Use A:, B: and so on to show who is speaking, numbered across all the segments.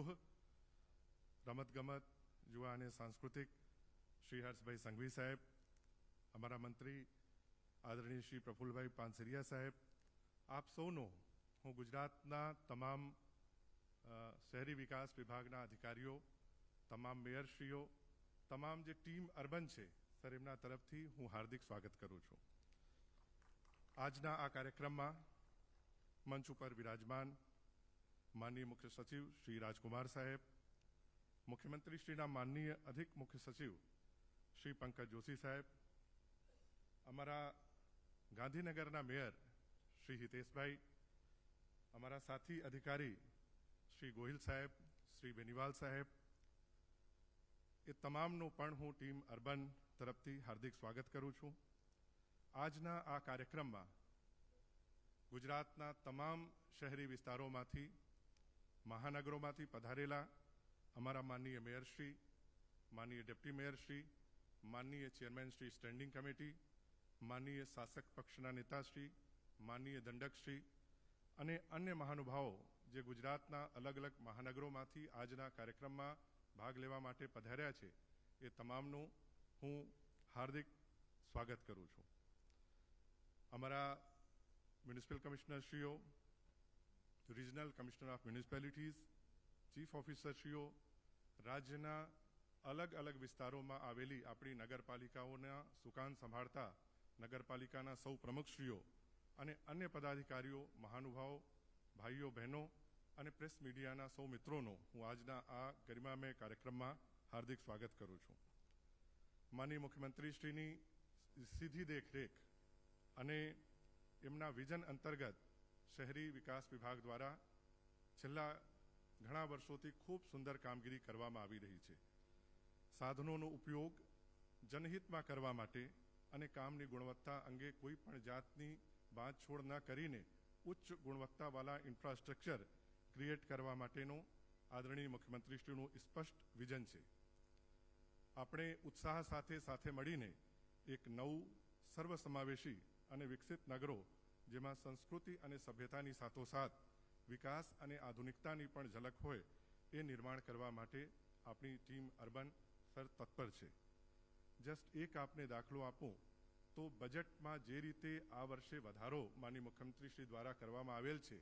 A: ગૃહ રમતગમત યુવા અને સાંસ્કૃતિક શ્રી હર્ષભાઈ સંઘવી સાહેબ અમારા મંત્રી આદરણીય શ્રી પ્રફુલભાઈ પાનસરિયા સાહેબ આપ સૌનો હું ગુજરાતના તમામ શહેરી વિકાસ વિભાગના અધિકારીઓ તમામ મેયરશ્રીઓ તમામ જે ટીમ અર્બન છે સર એમના તરફથી હું હાર્દિક સ્વાગત કરું છું આજના આ કાર્યક્રમમાં મંચ ઉપર વિરાજમાન માનનીય મુખ્ય સચિવ શ્રી રાજકુમાર સાહેબ મુખ્યમંત્રીશ્રીના માનનીય અધિક મુખ્ય સચિવ શ્રી પંકજ જોશી સાહેબ અમારા ગાંધીનગરના મેયર શ્રી હિતેશભાઈ અમારા સાથી અધિકારી શ્રી ગોહિલ સાહેબ શ્રી બેનીવાલ સાહેબ એ તમામનું પણ હું ટીમ અર્બન તરફથી હાર્દિક સ્વાગત કરું છું આજના આ કાર્યક્રમમાં ગુજરાતના તમામ શહેરી વિસ્તારોમાંથી મહાનગરોમાંથી પધારેલા અમારા માનનીય મેયરશ્રી માનનીય ડેપ્ટી મેયરશ્રી માનનીય ચેરમેનશ્રી સ્ટેન્ડિંગ કમિટી માનનીય શાસક પક્ષના નેતાશ્રી માનનીય દંડકશ્રી અને અન્ય મહાનુભાવો જે ગુજરાતના અલગ અલગ મહાનગરોમાંથી આજના કાર્યક્રમમાં ભાગ લેવા માટે પધાર્યા છે એ તમામનું હું હાર્દિક સ્વાગત કરું છું અમારા મ્યુનિસિપલ કમિશનરશ્રીઓ regional commissioner of municipalities chief ઓફિસરશ્રીઓ રાજ્યના અલગ અલગ વિસ્તારોમાં આવેલી આપણી નગરપાલિકાઓના સુકાન સંભાળતા નગરપાલિકાના સૌ પ્રમુખશ્રીઓ અને અન્ય પદાધિકારીઓ મહાનુભાવો ભાઈઓ બહેનો અને પ્રેસ મીડિયાના સૌ મિત્રોનો હું આજના આ ગરિમામય કાર્યક્રમમાં હાર્દિક સ્વાગત કરું છું માનીય મુખ્યમંત્રીશ્રીની સીધી દેખરેખ અને એમના વિઝન અંતર્ગત શહેરી વિકાસ વિભાગ દ્વારા છેલ્લા ઘણા વર્ષોથી ખૂબ સુંદર કામગીરી કરવામાં આવી રહી છે સાધનોનો ઉપયોગ જનહિતમાં કરવા માટે અને કામની ગુણવત્તા અંગે કોઈ પણ જાતની બાંધછોડ ન કરીને ઉચ્ચ ગુણવત્તાવાળા ઇન્ફ્રાસ્ટ્રક્ચર ક્રિએટ કરવા માટેનો આદરણીય મુખ્યમંત્રીશ્રીનું સ્પષ્ટ વિઝન છે આપણે ઉત્સાહ સાથે સાથે મળીને એક નવું સર્વસમાવેશી અને વિકસિત નગરો જેમાં સંસ્કૃતિ અને સભ્યતાની સાથોસાથ વિકાસ અને આધુનિકતાની પણ ઝલક હોય એ નિર્માણ કરવા માટે આપણી ટીમ અર્બન સર તત્પર છે જસ્ટ એક આપને દાખલો આપું તો બજેટમાં જે રીતે આ વર્ષે વધારો માની મુખ્યમંત્રી શ્રી દ્વારા કરવામાં આવેલ છે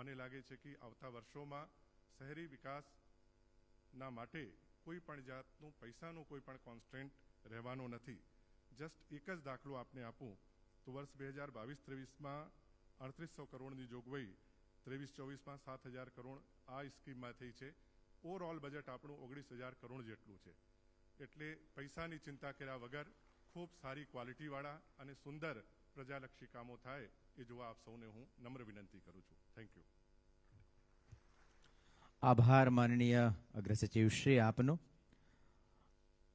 A: મને લાગે છે કે આવતા વર્ષોમાં શહેરી વિકાસના માટે કોઈ પણ જાતનું પૈસાનું કોઈ પણ કોન્સ્ટન્ટ રહેવાનો નથી જસ્ટ એક જ દાખલો આપને આપું તો વર્ષ બે હજાર બાવીસ ત્રેવીસમાં અડત્રીસો કરોડની જોગવાઈ ત્રેવીસ ચોવીસમાં સાત હજાર કરોડ આ સ્કીમમાં થઈ છે ઓવરઓલ બજેટ આપણું ઓગણીસ હજાર કરોડ જેટલું છે એટલે પૈસાની ચિંતા કર્યા વગર ખૂબ સારી ક્વોલિટીવાળા અને સુંદર પ્રજાલક્ષી કામો થાય એ જોવા આપ સૌને હું નમ્ર વિનંતી કરું છું થેન્ક યુ
B: આભાર માનનીય અગ્રસચિવ શ્રી આપનો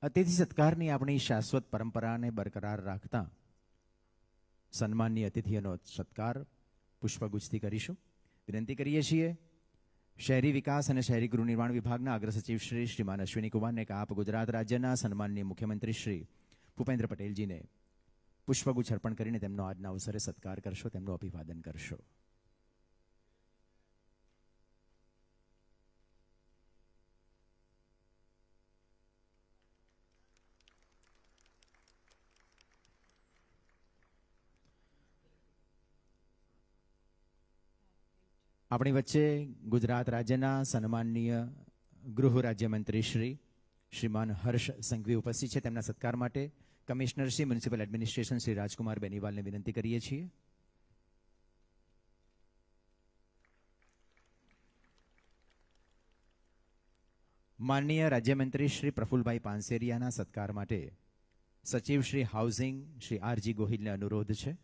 B: અતિથિ સત્કારની આપણી શાશ્વત પરંપરાને બરકરાર રાખતા સન્માનની અતિથિઓનો સત્કાર પુષ્પગુચ્છથી કરીશું વિનંતી કરીએ છીએ શહેરી વિકાસ અને શહેરી ગૃહનિર્માણ વિભાગના અગ્રસચિવ શ્રી શ્રીમાન અશ્વિની કુમારને આપ ગુજરાત રાજ્યના સન્માનની મુખ્યમંત્રી શ્રી ભૂપેન્દ્ર પટેલજીને પુષ્પગુચ્છ અર્પણ કરીને તેમનો આજના અવસરે સત્કાર કરશો તેમનું અભિવાદન કરશો આપણી વચ્ચે ગુજરાત રાજ્યના સન્માનનીય ગૃહ રાજ્યમંત્રી શ્રી શ્રીમાન હર્ષ સંઘવી ઉપસ્થિત છે તેમના સત્કાર માટે commissioner Shri municipal administration Shri Rajkumar બેનીવાલને વિનંતી કરીએ છીએ માનનીય રાજ્યમંત્રી શ્રી પ્રફુલભાઈ પાનસેરિયાના સત્કાર માટે સચિવ શ્રી હાઉસિંગ શ્રી આરજી ગોહિલને અનુરોધ છે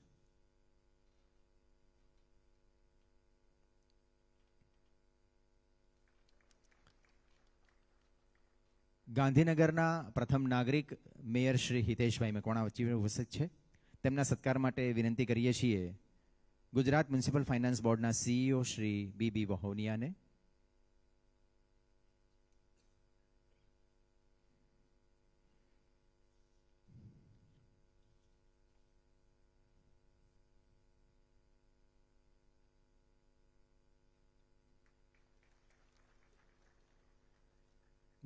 B: ગાંધીનગરના પ્રથમ નાગરિક મેયર શ્રી હિતેશભાઈ મકવાણા વચ્ચે ઉપસ્થિત છે તેમના સત્કાર માટે વિનંતી કરીએ છીએ ગુજરાત મ્યુનિસિપલ ફાઇનાન્સ બોર્ડના સીઈઓ શ્રી બી બી વહોનિયાને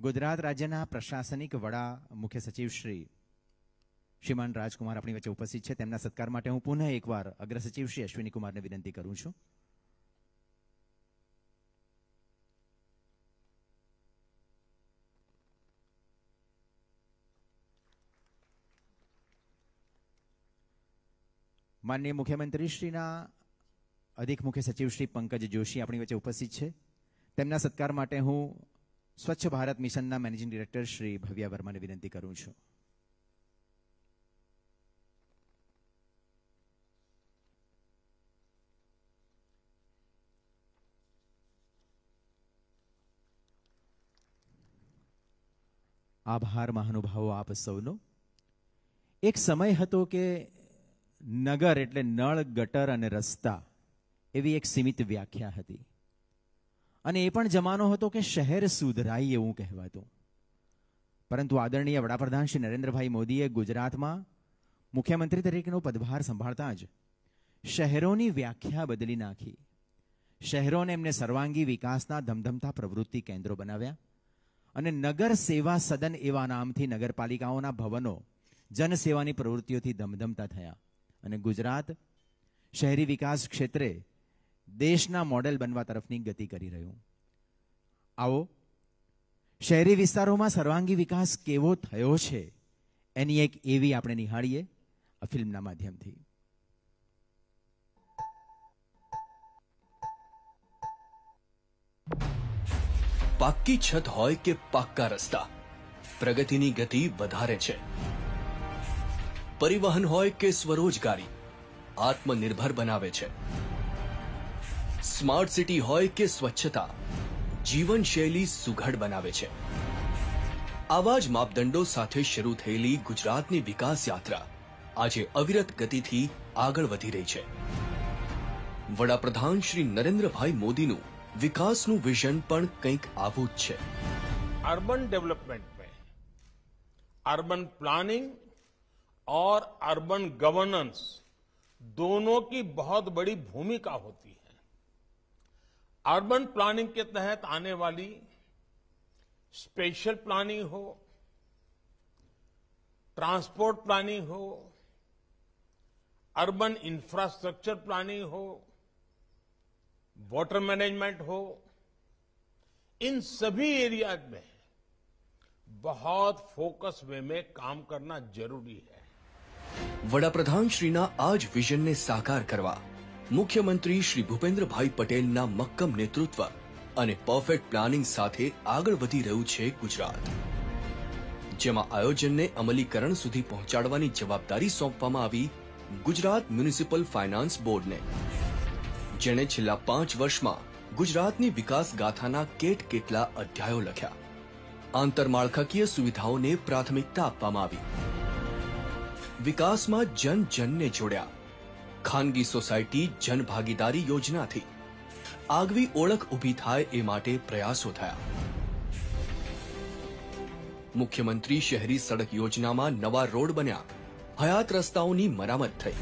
B: ગુજરાત રાજ્યના પ્રશાસનિક વડા મુખ્ય સચિવ શ્રી શ્રીમાન રાજકુમાર આપણી વચ્ચે ઉપસ્થિત છે તેમના સત્કાર માટે હું પુનઃ એકવાર અગ્રસચિવ શ્રી અશ્વિની કુમારને વિનંતી કરું છું માનનીય મુખ્યમંત્રીશ્રીના અધિક મુખ્ય સચિવ શ્રી પંકજ જોશી આપણી વચ્ચે ઉપસ્થિત છે તેમના સત્કાર માટે હું સ્વચ્છ ભારત મિશનના મેનેજિંગ ડિરેક્ટર શ્રી ભવ્યા વર્માને વિનંતી કરું છું આભાર મહાનુભાવો આપ સૌનો એક સમય હતો કે નગર એટલે નળ ગટર અને રસ્તા એવી એક સીમિત વ્યાખ્યા હતી અને એ પણ જમાનો હતો કે શહેર સુધરાય એવું કહેવાતું પરંતુ આદરણીય વડાપ્રધાન શ્રી નરેન્દ્રભાઈ મોદીએ ગુજરાતમાં મુખ્યમંત્રી તરીકેનો પદભાર સંભાળતા જ શહેરોની વ્યાખ્યા બદલી નાખી શહેરોને એમને સર્વાંગી વિકાસના ધમધમતા પ્રવૃત્તિ કેન્દ્રો બનાવ્યા અને નગર સેવા સદન એવા નામથી નગરપાલિકાઓના ભવનો જનસેવાની પ્રવૃત્તિઓથી ધમધમતા થયા અને ગુજરાત શહેરી વિકાસ ક્ષેત્રે દેશના મોડેલ બનવા તરફની ગતિ કરી રહ્યું આવો શહેરી વિસ્તારોમાં સર્વાંગી વિકાસ કેવો થયો છે એની એક એવી આપણે નિહાળીએ આ ફિલ્મના માધ્યમથી
C: પાક્કી છત હોય કે પાક્કા રસ્તા પ્રગતિની ગતિ વધારે છે પરિવહન હોય કે સ્વરોજગારી આત્મનિર્ભર બનાવે છે સ્માર્ટ સિટી હોય કે સ્વચ્છતા જીવનશૈલી સુઘડ બનાવે છે આવા જ માપદંડો સાથે શરૂ થયેલી ગુજરાતની વિકાસ યાત્રા આજે અવિરત ગતિથી આગળ વધી રહી છે વડાપ્રધાન શ્રી નરેન્દ્રભાઈ મોદીનું વિકાસનું વિઝન પણ કંઈક આવું જ છે
D: અર્બન ડેવલપમેન્ટ મેં અર્બન પ્લાનિંગ ઓર અર્બન ગવર્નન્સ દોનો કી બહુ बड़ी ભૂમિકા હોતી है अर्बन प्लानिंग के तहत आने वाली स्पेशल प्लानिंग हो ट्रांसपोर्ट प्लानिंग हो अर्बन इंफ्रास्ट्रक्चर प्लानिंग हो वाटर मैनेजमेंट हो इन सभी एरियाज में बहुत फोकस वे में काम करना जरूरी
C: है प्रधान श्रीना आज विजन ने साकार करवा મુખ્યમંત્રી શ્રી ભૂપેન્દ્રભાઈ પટેલના મક્કમ નેતૃત્વ અને પરફેક્ટ પ્લાનિંગ સાથે આગળ વધી રહ્યું છે ગુજરાત જેમાં આયોજનને અમલીકરણ સુધી પહોંચાડવાની જવાબદારી સોંપવામાં આવી ગુજરાત મ્યુનિસિપલ ફાઇનાન્સ બોર્ડને જેણે છેલ્લા પાંચ વર્ષમાં ગુજરાતની વિકાસ ગાથાના કેટ કેટલા અધ્યાયો લખ્યા આંતરમાળખાકીય સુવિધાઓને પ્રાથમિકતા આપવામાં આવી વિકાસમાં જન જનને જોડ્યા ખાનગી સોસાયટી જનભાગીદારી યોજનાથી આગવી ઓળખ ઊભી થાય એ માટે પ્રયાસો થયા મુખ્યમંત્રી શહેરી સડક યોજનામાં નવા રોડ બન્યા હયાત રસ્તાઓની મરામત થઈ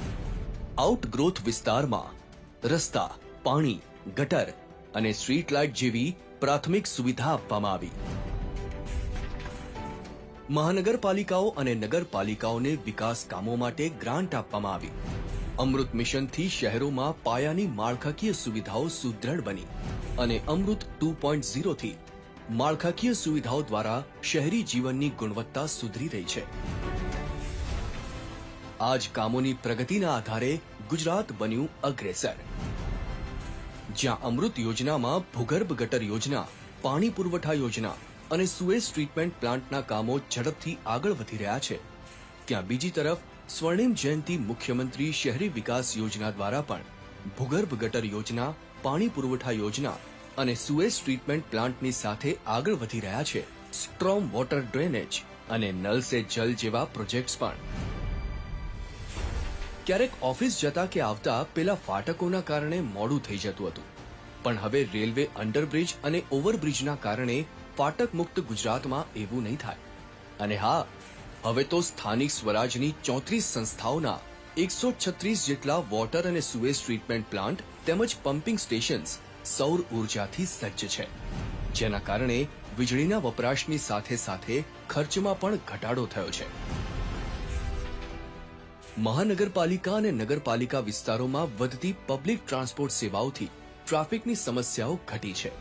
C: આઉટગ્રોથ વિસ્તારમાં રસ્તા પાણી ગટર અને સ્ટ્રીટ લાઇટ જેવી પ્રાથમિક સુવિધા આપવામાં આવી મહાનગરપાલિકાઓ અને નગરપાલિકાઓને વિકાસ કામો માટે ગ્રાન્ટ આપવામાં આવી અમૃત મિશનથી શહેરોમાં પાયાની માળખાકીય સુવિધાઓ સુદૃઢ બની અને અમૃત ટુ પોઈન્ટ ઝીરોથી માળખાકીય સુવિધાઓ દ્વારા શહેરી જીવનની ગુણવત્તા સુધરી રહી છે આજ કામોની પ્રગતિના આધારે ગુજરાત બન્યું અગ્રેસર જ્યાં અમૃત યોજનામાં ભૂગર્ભ ગટર યોજના પાણી પુરવઠા યોજના અને સુએઝ ટ્રીટમેન્ટ પ્લાન્ટના કામો ઝડપથી આગળ વધી રહ્યા છે ત્યાં બીજી તરફ સ્વર્ણિમ જયંતિ મુખ્યમંત્રી શહેરી વિકાસ યોજના દ્વારા પણ ભૂગર્ભ ગટર યોજના પાણી પુરવઠા યોજના અને સુએઝ ટ્રીટમેન્ટ પ્લાન્ટની સાથે આગળ વધી રહ્યા છે સ્ટ્રોંગ વોટર ડ્રેનેજ અને નલ સે જલ જેવા પ્રોજેક્ટ્સ પણ ક્યારેક ઓફિસ જતા કે આવતા પેલા ફાટકોના કારણે મોડું થઈ જતું હતું પણ હવે રેલવે અંડરબ્રિજ અને ઓવરબ્રિજના કારણે ફાટક મુક્ત ગુજરાતમાં એવું નહીં થાય અને હા હવે તો સ્થાનિક સ્વરાજની ચોત્રીસ સંસ્થાઓના એકસો છત્રીસ જેટલા વોટર અને સુએઝ ટ્રીટમેન્ટ પ્લાન્ટ તેમજ પમ્પિંગ સ્ટેશન્સ સૌર ઉર્જાથી સજ્જ છે જેના કારણે વીજળીના વપરાશની સાથે સાથે ખર્ચમાં પણ ઘટાડો થયો છે મહાનગરપાલિકા અને નગરપાલિકા વિસ્તારોમાં વધતી પબ્લિક ટ્રાન્સપોર્ટ સેવાઓથી ટ્રાફિકની સમસ્યાઓ ઘટી છે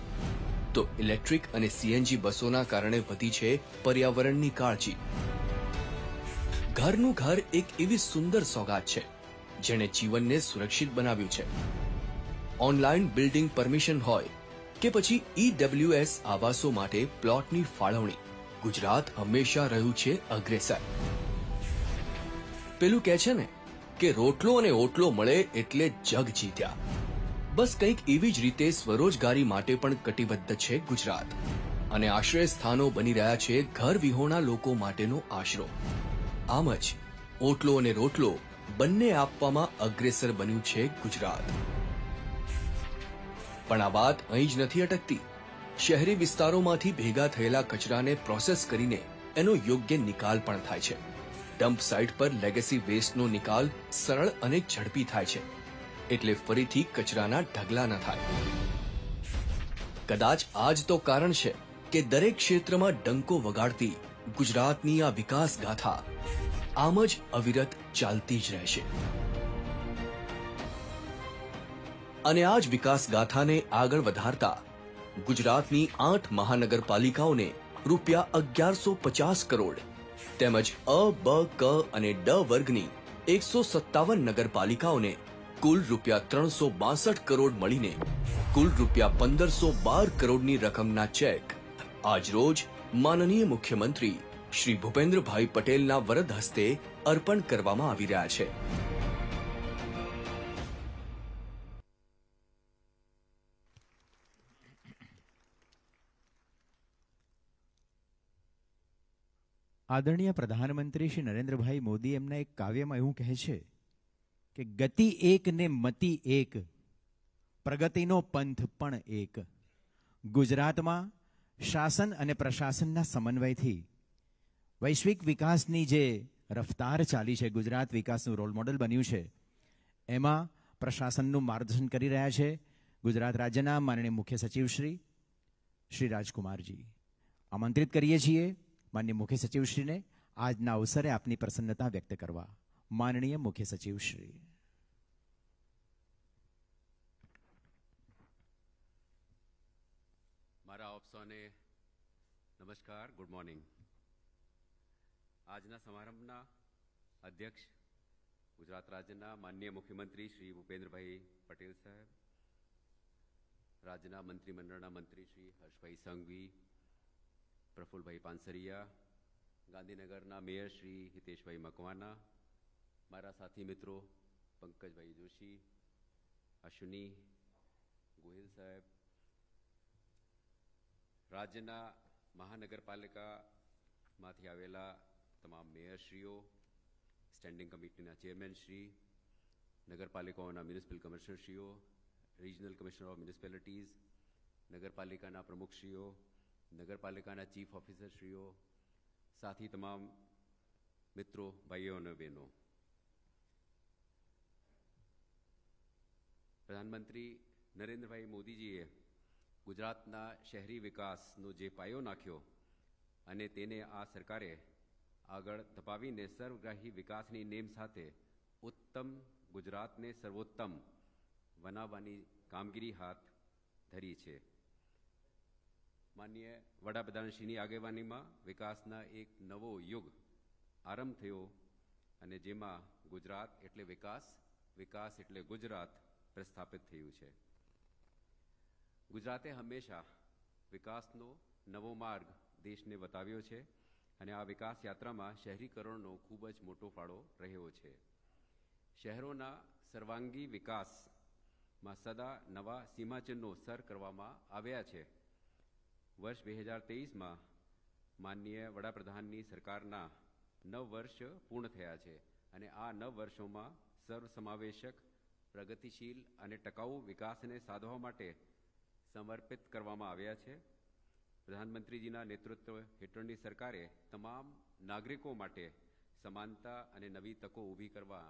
C: તો ઇલેક્ટ્રિક અને સીએનજી બસોના કારણે વધી છે પર્યાવરણની કાળજી ઘરનું ઘર એક એવી સુંદર સોગાત છે જેણે જીવનને સુરક્ષિત બનાવ્યું છે ઓનલાઈન બિલ્ડિંગ પરમિશન હોય કે પછી ઈડબ્લ્યુએસ આવાસો માટે પ્લોટની ફાળવણી ગુજરાત હંમેશા રહ્યું છે અગ્રેસર પેલું કહે છે ને કે રોટલો અને ઓટલો મળે એટલે જગ જીત્યા બસ કંઈક એવી જ રીતે સ્વરોજગારી માટે પણ કટિબદ્ધ છે ગુજરાત અને આશ્રય સ્થાનો બની રહ્યા છે ઘર વિહોણા લોકો માટેનો આશરો આમ જ ઓટલો અને રોટલો બંને આપવામાં અગ્રેસર બન્યું છે ગુજરાત પણ આ વાત અહીં જ નથી અટકતી શહેરી વિસ્તારોમાંથી ભેગા થયેલા કચરાને પ્રોસેસ કરીને એનો યોગ્ય નિકાલ પણ થાય છે ડમ્પ સાઇટ પર લેગેસી વેસ્ટનો નિકાલ સરળ અને ઝડપી થાય છે એટલે ફરીથી કચરાના ઢગલા ન થાય કદાચ આ જ તો કારણ છે કે દરેક ક્ષેત્રમાં ડંકો વગાડતી ગુજરાતની આ વિકાસ ગાથા આમ જ અવિરત ચાલતી જ રહેશે અને આ જ વિકાસ ગાથાને આગળ વધારતા ગુજરાતની આઠ મહાનગરપાલિકાઓને રૂપિયા અગિયારસો પચાસ કરોડ તેમજ અ બ ક અને ડ વર્ગની એકસો સત્તાવન નગરપાલિકાઓને કુલ રૂપિયા ત્રણસો બાસઠ કરોડ મળીને કુલ રૂપિયા પંદરસો બાર કરોડની રકમના ચેક આજરોજ માનનીય મુખ્યમંત્રી શ્રી ભૂપેન્દ્રભાઈ પટેલના વરદ હસ્તે અર્પણ કરવામાં આવી રહ્યા છે
B: આદરણીય પ્રધાનમંત્રી શ્રી નરેન્દ્રભાઈ મોદી એમના એક કાવ્યમાં એવું કહે છે કે ગતિ એક ને મતિ એક પ્રગતિનો પંથ પણ એક ગુજરાતમાં શાસન અને પ્રશાસનના સમન્વયથી વૈશ્વિક વિકાસની જે રફતાર ચાલી છે ગુજરાત વિકાસનું રોલ મોડલ બન્યું છે એમાં પ્રશાસનનું માર્ગદર્શન કરી રહ્યા છે ગુજરાત રાજ્યના માનનીય મુખ્ય સચિવ શ્રી શ્રી રાજકુમારજી આમંત્રિત કરીએ છીએ માનનીય મુખ્ય સચિવશ્રીને આજના અવસરે આપની પ્રસન્નતા વ્યક્ત કરવા માનનીય મુખ્ય સચિવ
E: મારા ઓપ્સોને નમસ્કાર ગુડ મોર્નિંગ आज समारंभ अध्यक्ष गुजरात राज्य मान्य मुख्यमंत्री श्री भूपेन्द्र भाई पटेल साहब राज्य मंत्रिमंडल मंत्री श्री हर्ष भाई संघवी प्रफुल्ल भाई पांसरिया गांधीनगर मेयर श्री हितेश भाई मकवाना मरा साथी मित्रों पंकज भाई जोशी अश्विनी गोहिल साहब राज्य महानगरपालिका તમામ મેયરશ્રીઓ સ્ટેન્ડિંગ કમિટીના ચેરમેનશ્રી નગરપાલિકાઓના મ્યુનિસિપલ કમિશનરશ્રીઓ રિજનલ કમિશનર ઓફ મ્યુનિસિપાલિટીઝ નગરપાલિકાના પ્રમુખશ્રીઓ નગરપાલિકાના ચીફ ઓફિસરશ્રીઓ સાથી તમામ મિત્રો ભાઈઓ અને બહેનો પ્રધાનમંત્રી નરેન્દ્રભાઈ મોદીજીએ ગુજરાતના શહેરી વિકાસનો જે પાયો નાખ્યો અને તેને આ સરકારે આગળ ધપાવીને સર્વગ્રાહી વિકાસની નેમ સાથે ઉત્તમ ગુજરાતને સર્વોત્તમ બનાવવાની કામગીરી હાથ ધરી છે માન્ય વડાપ્રધાનશ્રીની આગેવાનીમાં વિકાસના એક નવો યુગ આરંભ થયો અને જેમાં ગુજરાત એટલે વિકાસ વિકાસ એટલે ગુજરાત પ્રસ્થાપિત થયું છે ગુજરાતે હંમેશા વિકાસનો નવો માર્ગ દેશને બતાવ્યો છે અને આ વિકાસ યાત્રામાં શહેરીકરણનો ખૂબ જ મોટો ફાળો રહ્યો છે શહેરોના સર્વાંગી વિકાસમાં સદા નવા સીમાચિહ્નો સર કરવામાં આવ્યા છે વર્ષ બે હજાર તેવીસમાં માનનીય વડાપ્રધાનની સરકારના નવ વર્ષ પૂર્ણ થયા છે અને આ નવ વર્ષોમાં સર્વસમાવેશક પ્રગતિશીલ અને ટકાઉ વિકાસને સાધવા માટે સમર્પિત કરવામાં આવ્યા છે પ્રધાનમંત્રીજીના નેતૃત્વ હેઠળની સરકારે તમામ નાગરિકો માટે સમાનતા અને નવી તકો ઊભી કરવા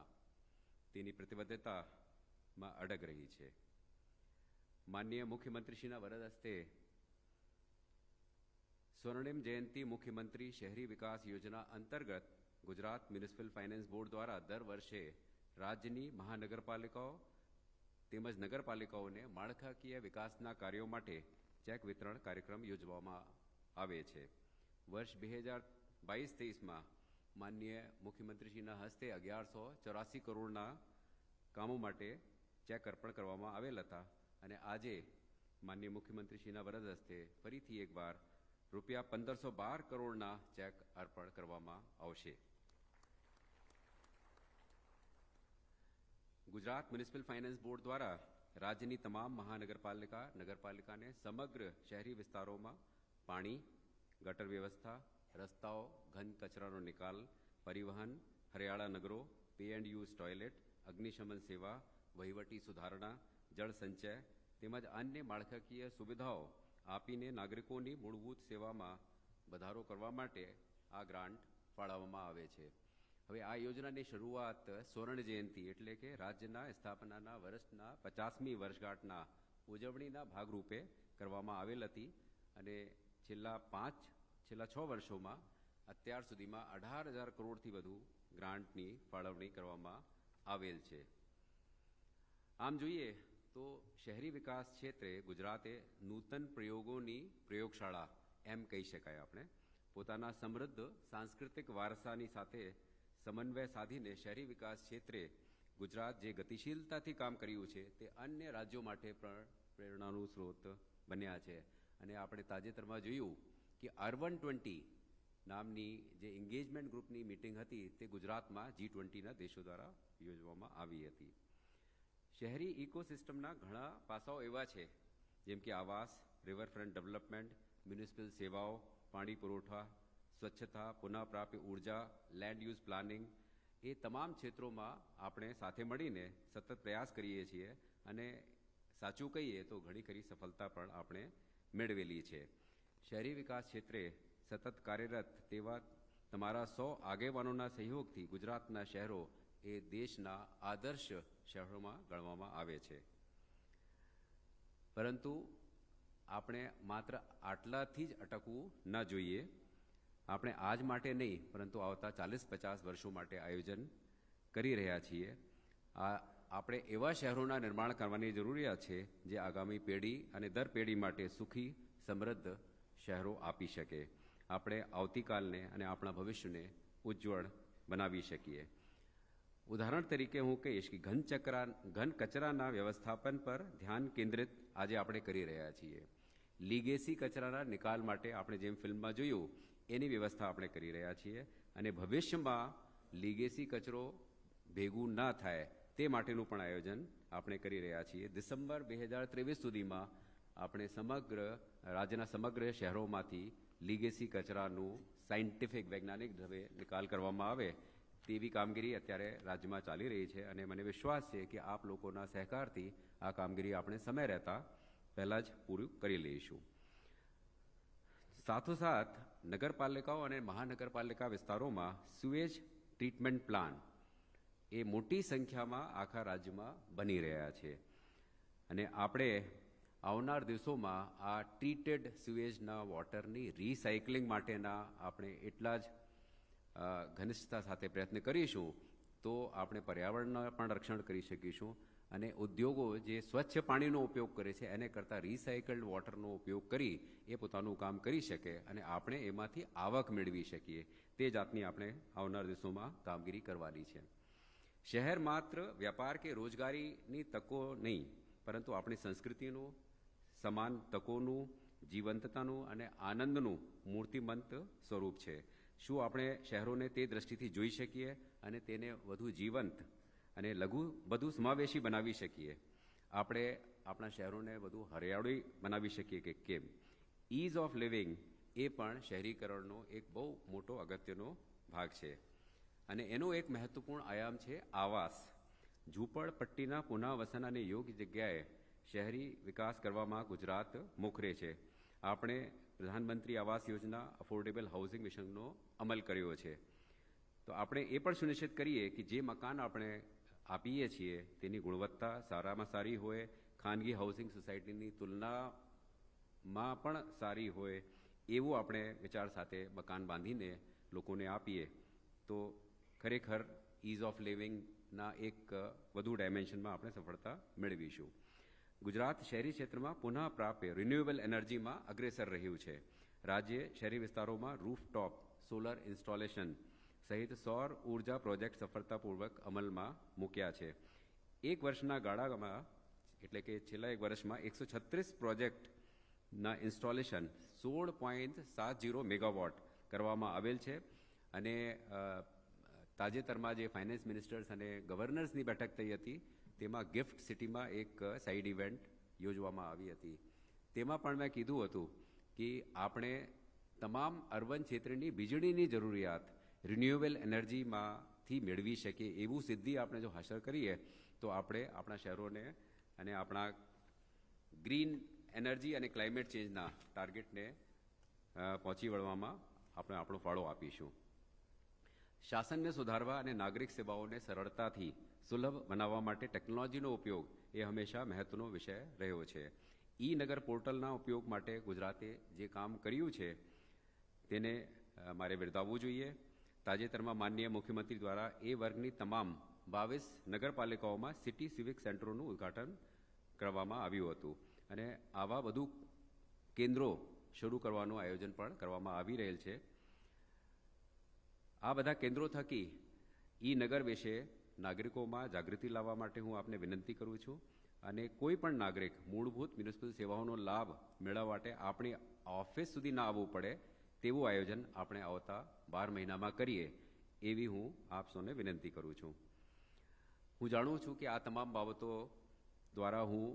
E: તેની પ્રતિબદ્ધતામાં અડગ રહી છે માનનીય મુખ્યમંત્રીશ્રીના વરદ હસ્તે સ્વર્ણિમ જયંતિ મુખ્યમંત્રી શહેરી વિકાસ યોજના અંતર્ગત ગુજરાત મ્યુનિસિપલ ફાઇનાન્સ બોર્ડ દ્વારા દર વર્ષે રાજ્યની મહાનગરપાલિકાઓ તેમજ નગરપાલિકાઓને માળખાકીય વિકાસના કાર્યો માટે ચેક વિતરણ કાર્યક્રમ યોજવામાં આવે છે વર્ષ બે હજાર બાવીસ તેવીસમાં માનનીય મુખ્યમંત્રીશ્રીના હસ્તે અગિયારસો ચોરાસી કરોડના કામો માટે ચેક અર્પણ કરવામાં આવેલ હતા અને આજે માનનીય મુખ્યમંત્રીશ્રીના વરદ હસ્તે ફરીથી એકવાર રૂપિયા પંદરસો બાર કરોડના ચેક અર્પણ કરવામાં આવશે ગુજરાત મ્યુનિસિપલ ફાઇનાન્સ બોર્ડ દ્વારા રાજ્યની તમામ મહાનગરપાલિકા નગરપાલિકાને સમગ્ર શહેરી વિસ્તારોમાં પાણી ગટર વ્યવસ્થા રસ્તાઓ ઘન કચરાનો નિકાલ પરિવહન હરિયાળા નગરો પે એન્ડ યુઝ ટોયલેટ અગ્નિશમન સેવા વહીવટી સુધારણા જળ સંચય તેમજ અન્ય માળખાકીય સુવિધાઓ આપીને નાગરિકોની મૂળભૂત સેવામાં વધારો કરવા માટે આ ગ્રાન્ટ ફાળવવામાં આવે છે હવે આ યોજનાની શરૂઆત સ્વર્ણ જયંતિ એટલે કે રાજ્યના સ્થાપનાના વર્ષના પચાસમી વર્ષગાંઠના ઉજવણીના ભાગરૂપે કરવામાં આવેલ હતી અને છેલ્લા પાંચ છેલ્લા છ વર્ષોમાં અત્યાર સુધીમાં અઢાર હજાર કરોડથી વધુ ગ્રાન્ટની ફાળવણી કરવામાં આવેલ છે આમ જોઈએ તો શહેરી વિકાસ ક્ષેત્રે ગુજરાતે નૂતન પ્રયોગોની પ્રયોગશાળા એમ કહી શકાય આપણે પોતાના સમૃદ્ધ સાંસ્કૃતિક વારસાની સાથે સમન્વય સાધીને શહેરી વિકાસ ક્ષેત્રે ગુજરાત જે ગતિશીલતાથી કામ કર્યું છે તે અન્ય રાજ્યો માટે પણ પ્રેરણાનું સ્ત્રોત બન્યા છે અને આપણે તાજેતરમાં જોયું કે આર્વન ટ્વેન્ટી નામની જે એન્ગેજમેન્ટ ગ્રુપની મિટિંગ હતી તે ગુજરાતમાં જી ટ્વેન્ટીના દેશો દ્વારા યોજવામાં આવી હતી શહેરી ઇકોસિસ્ટમના ઘણા પાસાઓ એવા છે જેમ કે આવાસ રિવરફ્રન્ટ ડેવલપમેન્ટ મ્યુનિસિપલ સેવાઓ પાણી પુરવઠા સ્વચ્છતા પુનઃપ્રાપ્ય ઉર્જા લેન્ડ યુઝ પ્લાનિંગ એ તમામ ક્ષેત્રોમાં આપણે સાથે મળીને સતત પ્રયાસ કરીએ છીએ અને સાચું કહીએ તો ઘણી ખરી સફળતા પણ આપણે મેળવેલી છે શહેરી વિકાસ ક્ષેત્રે સતત કાર્યરત તેવા તમારા સો આગેવાનોના સહયોગથી ગુજરાતના શહેરો એ દેશના આદર્શ શહેરોમાં ગણવામાં આવે છે પરંતુ આપણે માત્ર આટલાથી જ અટકવું ન જોઈએ આપણે આજ માટે નહીં પરંતુ આવતા ચાલીસ પચાસ વર્ષો માટે આયોજન કરી રહ્યા છીએ આ આપણે એવા શહેરોના નિર્માણ કરવાની જરૂરિયાત છે જે આગામી પેઢી અને દર પેઢી માટે સુખી સમૃદ્ધ શહેરો આપી શકે આપણે આવતીકાલને અને આપણા ભવિષ્યને ઉજ્જવળ બનાવી શકીએ ઉદાહરણ તરીકે હું કહીશ કે ઘન ઘન કચરાના વ્યવસ્થાપન પર ધ્યાન કેન્દ્રિત આજે આપણે કરી રહ્યા છીએ લીગેસી કચરાના નિકાલ માટે આપણે જેમ ફિલ્મમાં જોયું એની વ્યવસ્થા આપણે કરી રહ્યા છીએ અને ભવિષ્યમાં લીગેસી કચરો ભેગું ના થાય તે માટેનું પણ આયોજન આપણે કરી રહ્યા છીએ ડિસેમ્બર બે હજાર ત્રેવીસ સુધીમાં આપણે સમગ્ર રાજ્યના સમગ્ર શહેરોમાંથી લીગેસી કચરાનું સાયન્ટિફિક વૈજ્ઞાનિક ઢબે નિકાલ કરવામાં આવે તેવી કામગીરી અત્યારે રાજ્યમાં ચાલી રહી છે અને મને વિશ્વાસ છે કે આપ લોકોના સહકારથી આ કામગીરી આપણે સમય રહેતા પહેલાં જ પૂરું કરી લઈશું સાથોસાથ નગરપાલિકાઓ અને મહાનગરપાલિકા વિસ્તારોમાં સુએજ ટ્રીટમેન્ટ પ્લાન એ મોટી સંખ્યામાં આખા રાજ્યમાં બની રહ્યા છે અને આપણે આવનાર દિવસોમાં આ ટ્રીટેડ સુએજના વોટરની રિસાયકલિંગ માટેના આપણે એટલા જ ઘનિષ્ઠતા સાથે પ્રયત્ન કરીશું તો આપણે પર્યાવરણનું પણ રક્ષણ કરી શકીશું અને ઉદ્યોગો જે સ્વચ્છ પાણીનો ઉપયોગ કરે છે એને કરતાં રિસાયકલ્ડ વોટરનો ઉપયોગ કરી એ પોતાનું કામ કરી શકે અને આપણે એમાંથી આવક મેળવી શકીએ તે જાતની આપણે આવનાર દિવસોમાં કામગીરી કરવાની છે શહેર માત્ર વ્યાપાર કે રોજગારીની તકો નહીં પરંતુ આપણી સંસ્કૃતિનું સમાન તકોનું જીવંતતાનું અને આનંદનું મૂર્તિમંત સ્વરૂપ છે શું આપણે શહેરોને તે દ્રષ્ટિથી જોઈ શકીએ અને તેને વધુ જીવંત અને લઘુ બધું સમાવેશી બનાવી શકીએ આપણે આપણા શહેરોને બધું હરિયાળી બનાવી શકીએ કે કેમ ઇઝ ઓફ લિવિંગ એ પણ શહેરીકરણનો એક બહુ મોટો અગત્યનો ભાગ છે અને એનો એક મહત્વપૂર્ણ આયામ છે આવાસ ઝૂંપડપટ્ટીના પુનઃવસન અને યોગ્ય જગ્યાએ શહેરી વિકાસ કરવામાં ગુજરાત મોખરે છે આપણે પ્રધાનમંત્રી આવાસ યોજના અફોર્ડેબલ હાઉસિંગ મિશનનો અમલ કર્યો છે તો આપણે એ પણ સુનિશ્ચિત કરીએ કે જે મકાન આપણે આપીએ છીએ તેની ગુણવત્તા સારામાં સારી હોય ખાનગી હાઉસિંગ સોસાયટીની તુલનામાં પણ સારી હોય એવું આપણે વિચાર સાથે મકાન બાંધીને લોકોને આપીએ તો ખરેખર ઇઝ ઓફ લિવિંગના એક વધુ ડાયમેન્શનમાં આપણે સફળતા મેળવીશું ગુજરાત શહેરી ક્ષેત્રમાં પુનઃ પ્રાપ્ય રિન્યુએબલ એનર્જીમાં અગ્રેસર રહ્યું છે રાજ્ય શહેરી વિસ્તારોમાં રૂફટોપ સોલર ઇન્સ્ટોલેશન સહિત સૌર ઉર્જા પ્રોજેક્ટ સફળતાપૂર્વક અમલમાં મૂક્યા છે એક વર્ષના ગાળામાં એટલે કે છેલ્લા એક વર્ષમાં એકસો છત્રીસ પ્રોજેક્ટના ઇન્સ્ટોલેશન સોળ પોઈન્ટ સાત જીરો મેગાવોટ કરવામાં આવેલ છે અને તાજેતરમાં જે ફાઇનાન્સ મિનિસ્ટર્સ અને ગવર્નર્સની બેઠક થઈ હતી તેમાં ગિફ્ટ સિટીમાં એક સાઇડ ઇવેન્ટ યોજવામાં આવી હતી તેમાં પણ મેં કીધું હતું કે આપણે તમામ અર્બન ક્ષેત્રની વીજળીની જરૂરિયાત રિન્યુએબલ એનર્જીમાંથી મેળવી શકીએ એવું સિદ્ધિ આપણે જો હાંસલ કરીએ તો આપણે આપણા શહેરોને અને આપણા ગ્રીન એનર્જી અને ક્લાઇમેટ ચેન્જના ટાર્ગેટને પહોંચી વળવામાં આપણે આપણો ફાળો આપીશું શાસનને સુધારવા અને નાગરિક સેવાઓને સરળતાથી સુલભ બનાવવા માટે ટેકનોલોજીનો ઉપયોગ એ હંમેશા મહત્વનો વિષય રહ્યો છે ઈ નગર પોર્ટલના ઉપયોગ માટે ગુજરાતે જે કામ કર્યું છે તેને મારે બિરદાવવું જોઈએ તાજેતરમાં માનનીય મુખ્યમંત્રી દ્વારા એ વર્ગની તમામ બાવીસ નગરપાલિકાઓમાં સિટી સિવિક સેન્ટરોનું ઉદ્ઘાટન કરવામાં આવ્યું હતું અને આવા બધું કેન્દ્રો શરૂ કરવાનું આયોજન પણ કરવામાં આવી રહેલ છે આ બધા કેન્દ્રો થકી ઈ નગર વિશે નાગરિકોમાં જાગૃતિ લાવવા માટે હું આપને વિનંતી કરું છું અને કોઈ પણ નાગરિક મૂળભૂત મ્યુનિસિપલ સેવાઓનો લાભ મેળવવા માટે આપણી ઓફિસ સુધી ના આવવું પડે તેવું આયોજન આપણે આવતા બાર મહિનામાં કરીએ એવી હું આપ સૌને વિનંતી કરું છું હું જાણું છું કે આ તમામ બાબતો દ્વારા હું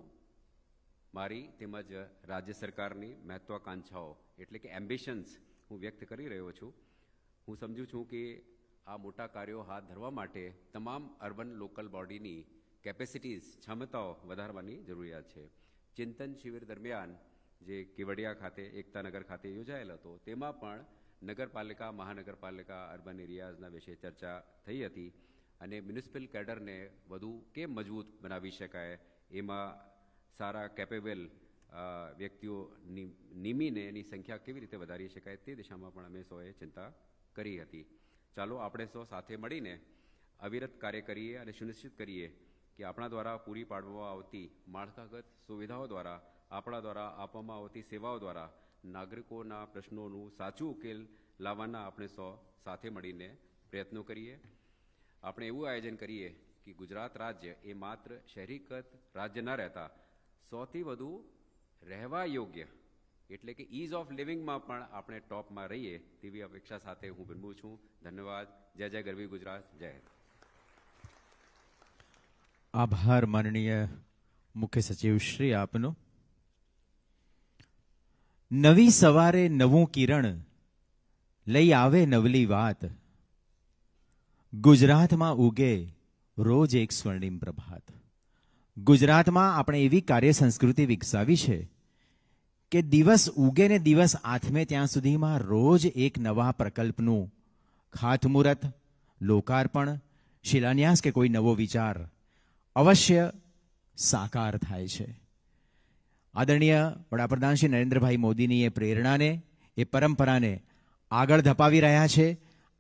E: મારી તેમજ રાજ્ય સરકારની મહત્વાકાંક્ષાઓ એટલે કે એમ્બિશન્સ હું વ્યક્ત કરી રહ્યો છું હું સમજું છું કે આ મોટા કાર્યો હાથ ધરવા માટે તમામ અર્બન લોકલ બોડીની કેપેસિટીઝ ક્ષમતાઓ વધારવાની જરૂરિયાત છે ચિંતન શિબિર દરમિયાન જે કેવડિયા ખાતે એકતાનગર ખાતે યોજાયેલ હતો તેમાં પણ નગરપાલિકા મહાનગરપાલિકા અર્બન એરિયાઝના વિશે ચર્ચા થઈ હતી અને મ્યુનિસિપલ કેડરને વધુ કેમ મજબૂત બનાવી શકાય એમાં સારા કેપેબલ વ્યક્તિઓ નિમીને એની સંખ્યા કેવી રીતે વધારી શકાય તે દિશામાં પણ અમે સૌએ ચિંતા કરી હતી ચાલો આપણે સૌ સાથે મળીને અવિરત કાર્ય કરીએ અને સુનિશ્ચિત કરીએ કે આપણા દ્વારા પૂરી પાડવામાં આવતી માળખાગત સુવિધાઓ દ્વારા આપણા દ્વારા આપવામાં આવતી સેવાઓ દ્વારા નાગરિકોના પ્રશ્નોનું સાચું ઉકેલ લાવવાના આપણે સૌ સાથે મળીને પ્રયત્નો કરીએ આપણે એવું આયોજન કરીએ કે ગુજરાત રાજ્ય એ માત્ર શહેરીકત રાજ્ય ન રહેતા સૌથી વધુ રહેવા યોગ્ય એટલે કે ઇઝ ઓફ લિવિંગમાં પણ આપણે ટોપમાં રહીએ તેવી અપેક્ષા સાથે હું બનવું છું ધન્યવાદ જય જય ગરવી ગુજરાત જય
B: આભાર માનનીય મુખ્ય સચિવ શ્રી આપનો નવી સવારે નવું કિરણ લઈ આવે નવલી વાત ગુજરાતમાં ઉગે રોજ એક સ્વર્ણિમ પ્રભાત ગુજરાતમાં આપણે એવી કાર્ય સંસ્કૃતિ વિકસાવી છે કે દિવસ ઉગે ને દિવસ આથમે ત્યાં સુધીમાં રોજ એક નવા પ્રકલ્પનું ખાતમુહૂર્ત લોકાર્પણ શિલાન્યાસ કે કોઈ નવો વિચાર અવશ્ય સાકાર થાય છે આદરણીય વડાપ્રધાન શ્રી નરેન્દ્રભાઈ મોદીની એ પ્રેરણાને એ પરંપરાને આગળ ધપાવી રહ્યા છે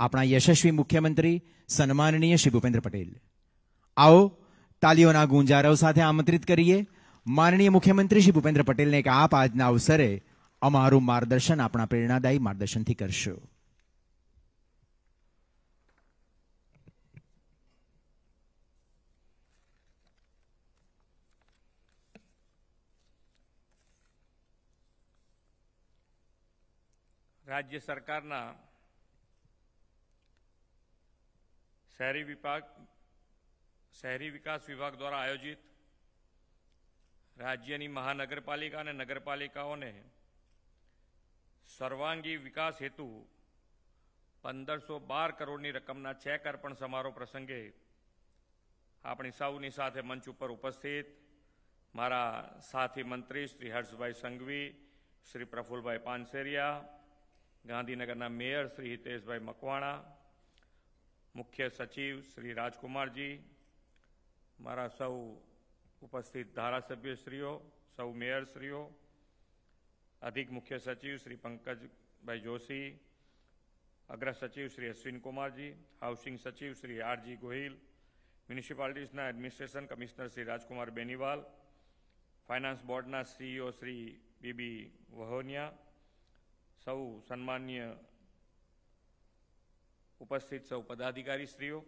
B: આપણા યશસ્વી મુખ્યમંત્રી સન્માનનીય શ્રી ભૂપેન્દ્ર પટેલ આવો તાલીઓના ગુંજારવ સાથે આમંત્રિત કરીએ માનનીય મુખ્યમંત્રી શ્રી ભૂપેન્દ્ર પટેલને કે આપ આજના અવસરે અમારું માર્ગદર્શન આપણા પ્રેરણાદાયી માર્ગદર્શનથી કરશો
D: રાજ્ય સરકારના શહેરી વિભાગ શહેરી વિકાસ વિભાગ દ્વારા આયોજિત રાજ્યની મહાનગરપાલિકા અને નગરપાલિકાઓને સર્વાંગી વિકાસ હેતુ પંદરસો બાર કરોડની રકમના ચેક અર્પણ સમારોહ પ્રસંગે આપણી સૌની સાથે મંચ ઉપર ઉપસ્થિત મારા સાથી મંત્રી શ્રી હર્ષભાઈ સંઘવી શ્રી પ્રફુલભાઈ પાનસેરિયા गांधीनगर मेयर श्री हितेश भाई मकवाणा मुख्य सचिव श्री राजकुमार जी मरा सौ उपस्थित धारासभ्यश्रीओ सौ मेयरश्रीओ अधिक मुख्य सचिव श्री पंकज भाई जोशी अग्र सचिव श्री अश्विन कुमार जी हाउसिंग सचिव Shri R G Gohil municipalities administration commissioner Shri Rajkumar Beniwal finance board CEO Shri B B Vahoniya સૌ સન્માન્ય ઉપસ્થિત સૌ પદાધિકારી શ્રીઓ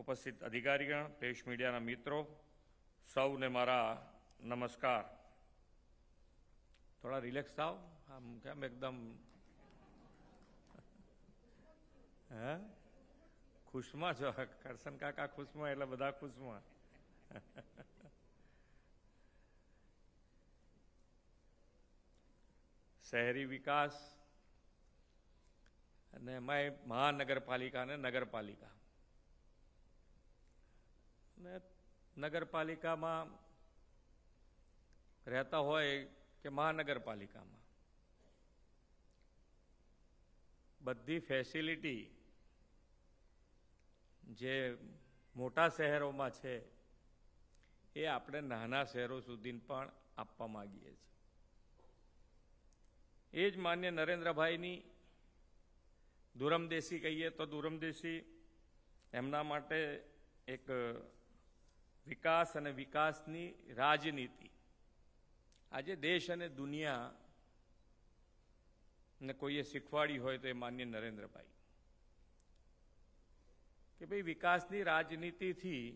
D: ઉપસ્થિત અધિકારીગણ દેશ મીડિયાના મિત્રો સૌને મારા નમસ્કાર થોડા રિલેક્સ થાવ આમ કેમ એકદમ હે ખુશમાં છો કરશન કાકા ખુશમાં એટલે બધા ખુશમાં શહેરી વિકાસ અને એમાંય મહાનગરપાલિકા અને નગરપાલિકા અને નગરપાલિકામાં રહેતા હોય કે મહાનગરપાલિકામાં બધી ફેસિલિટી જે મોટા શહેરોમાં છે એ આપણે નાના શહેરો સુધી પણ આપવા માગીએ છીએ એ જ માન્ય નરેન્દ્રભાઈની દુરમદેશી કહીએ તો દૂરમદેશી એમના માટે એક વિકાસ અને વિકાસની રાજનીતિ આજે દેશ અને દુનિયા ને કોઈએ શીખવાડી હોય તો એ માન્ય નરેન્દ્રભાઈ કે ભાઈ વિકાસની રાજનીતિથી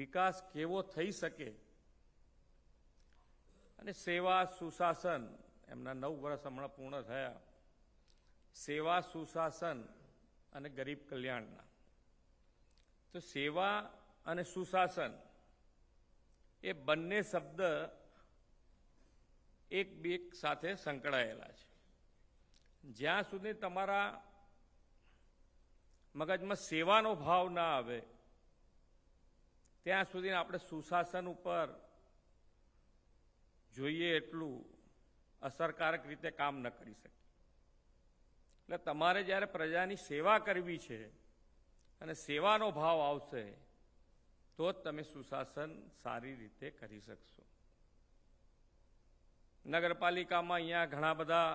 D: વિકાસ કેવો થઈ શકે અને સેવા સુશાસન એમના નવ વર્ષ હમણાં પૂર્ણ થયા સેવા સુશાસન અને ગરીબ કલ્યાણના તો સેવા અને સુશાસન એ બંને શબ્દ એક બે સાથે સંકળાયેલા છે જ્યાં સુધી તમારા મગજમાં સેવાનો ભાવ ના આવે ત્યાં સુધી આપણે સુશાસન ઉપર જોઈએ એટલું અસરકારક રીતે કામ ન કરી શકે એટલે તમારે જ્યારે પ્રજાની સેવા કરવી છે અને સેવાનો ભાવ આવશે તો જ તમે સુશાસન સારી રીતે કરી શકશો નગરપાલિકામાં અહીંયા ઘણા બધા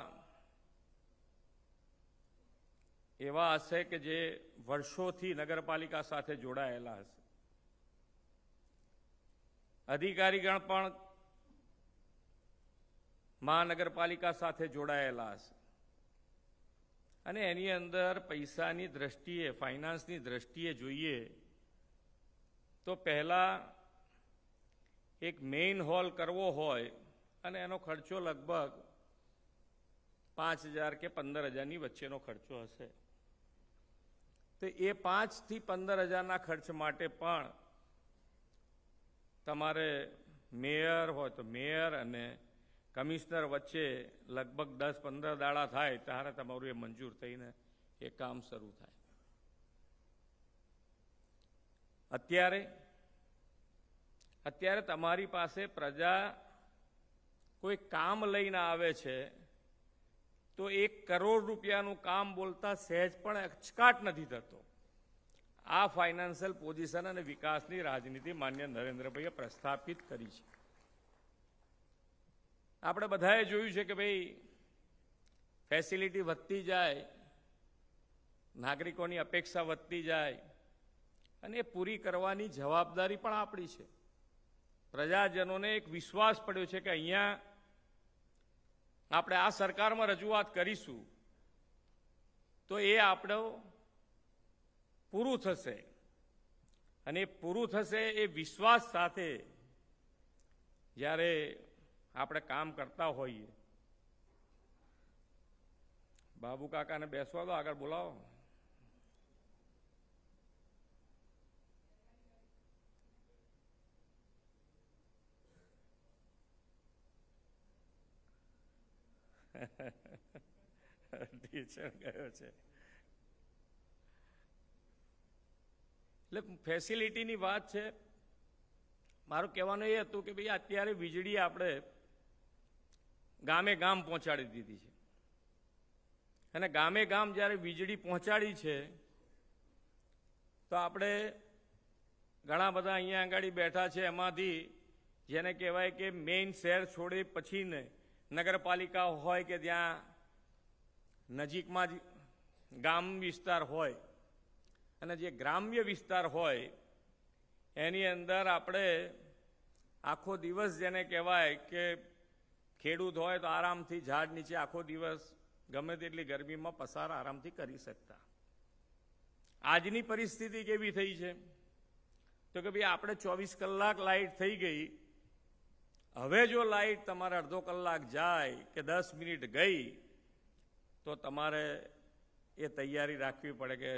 D: એવા હશે કે જે વર્ષોથી નગરપાલિકા સાથે જોડાયેલા હશે અધિકારીગણ પણ મહાનગરપાલિકા સાથે જોડાયેલા હશે અને એની અંદર પૈસાની દ્રષ્ટિએ ફાઇનાન્સની દ્રષ્ટિએ જોઈએ તો પહેલાં એક મેઇન હોલ કરવો હોય અને એનો ખર્ચો લગભગ પાંચ હજાર કે પંદર હજારની વચ્ચેનો ખર્ચો હશે તો એ પાંચથી પંદર હજારના ખર્ચ માટે પણ તમારે મેયર હોય તો મેયર અને કમિશનર વચ્ચે લગભગ દસ પંદર દાડા થાય ત્યારે તમારું એ મંજૂર થઈને એ કામ શરૂ થાય અત્યારે અત્યારે તમારી પાસે પ્રજા કોઈ કામ લઈને આવે છે તો એક કરોડ રૂપિયાનું કામ બોલતા સહેજ પણ અચકાટ નથી થતો આ ફાઇનાન્શિયલ પોઝિશન અને વિકાસની રાજનીતિ માન્ય નરેન્દ્રભાઈએ પ્રસ્થાપિત કરી છે આપણે બધાએ જોયું છે કે ભાઈ ફેસિલિટી વધતી જાય નાગરિકોની અપેક્ષા વધતી જાય અને એ પૂરી કરવાની જવાબદારી પણ આપણી છે પ્રજાજનોને એક વિશ્વાસ પડ્યો છે કે અહીંયા આપણે આ સરકારમાં રજૂઆત કરીશું તો એ આપણો પૂરું થશે અને એ પૂરું થશે એ વિશ્વાસ સાથે જ્યારે આપણે કામ કરતા હોઈએ બાબુ કાકાને બેસવા દો આગળ બોલાવો ટીચર ગયો છે એટલે ફેસિલિટીની વાત છે મારું કહેવાનું એ હતું કે ભાઈ અત્યારે વીજળી આપણે ગામે ગામ પહોંચાડી દીધી છે અને ગામે ગામ જ્યારે વીજળી પહોંચાડી છે તો આપણે ઘણા બધા અહીંયા આગળ બેઠા છે એમાંથી જેને કહેવાય કે મેઇન શહેર છોડે પછીને નગરપાલિકા હોય કે ત્યાં નજીકમાં જ ગામ વિસ્તાર હોય અને જે ગ્રામ્ય વિસ્તાર હોય એની અંદર આપણે આખો દિવસ જેને કહેવાય કે ખેડૂત હોય તો આરામથી ઝાડ નીચે આખો દિવસ ગમે તેટલી ગરમીમાં પસાર આરામથી કરી શકતા આજની પરિસ્થિતિ કેવી થઈ છે તો કે ભાઈ આપણે ચોવીસ કલાક લાઇટ થઈ ગઈ હવે જો લાઇટ તમારે અડધો કલાક જાય કે દસ મિનિટ ગઈ તો તમારે એ તૈયારી રાખવી પડે કે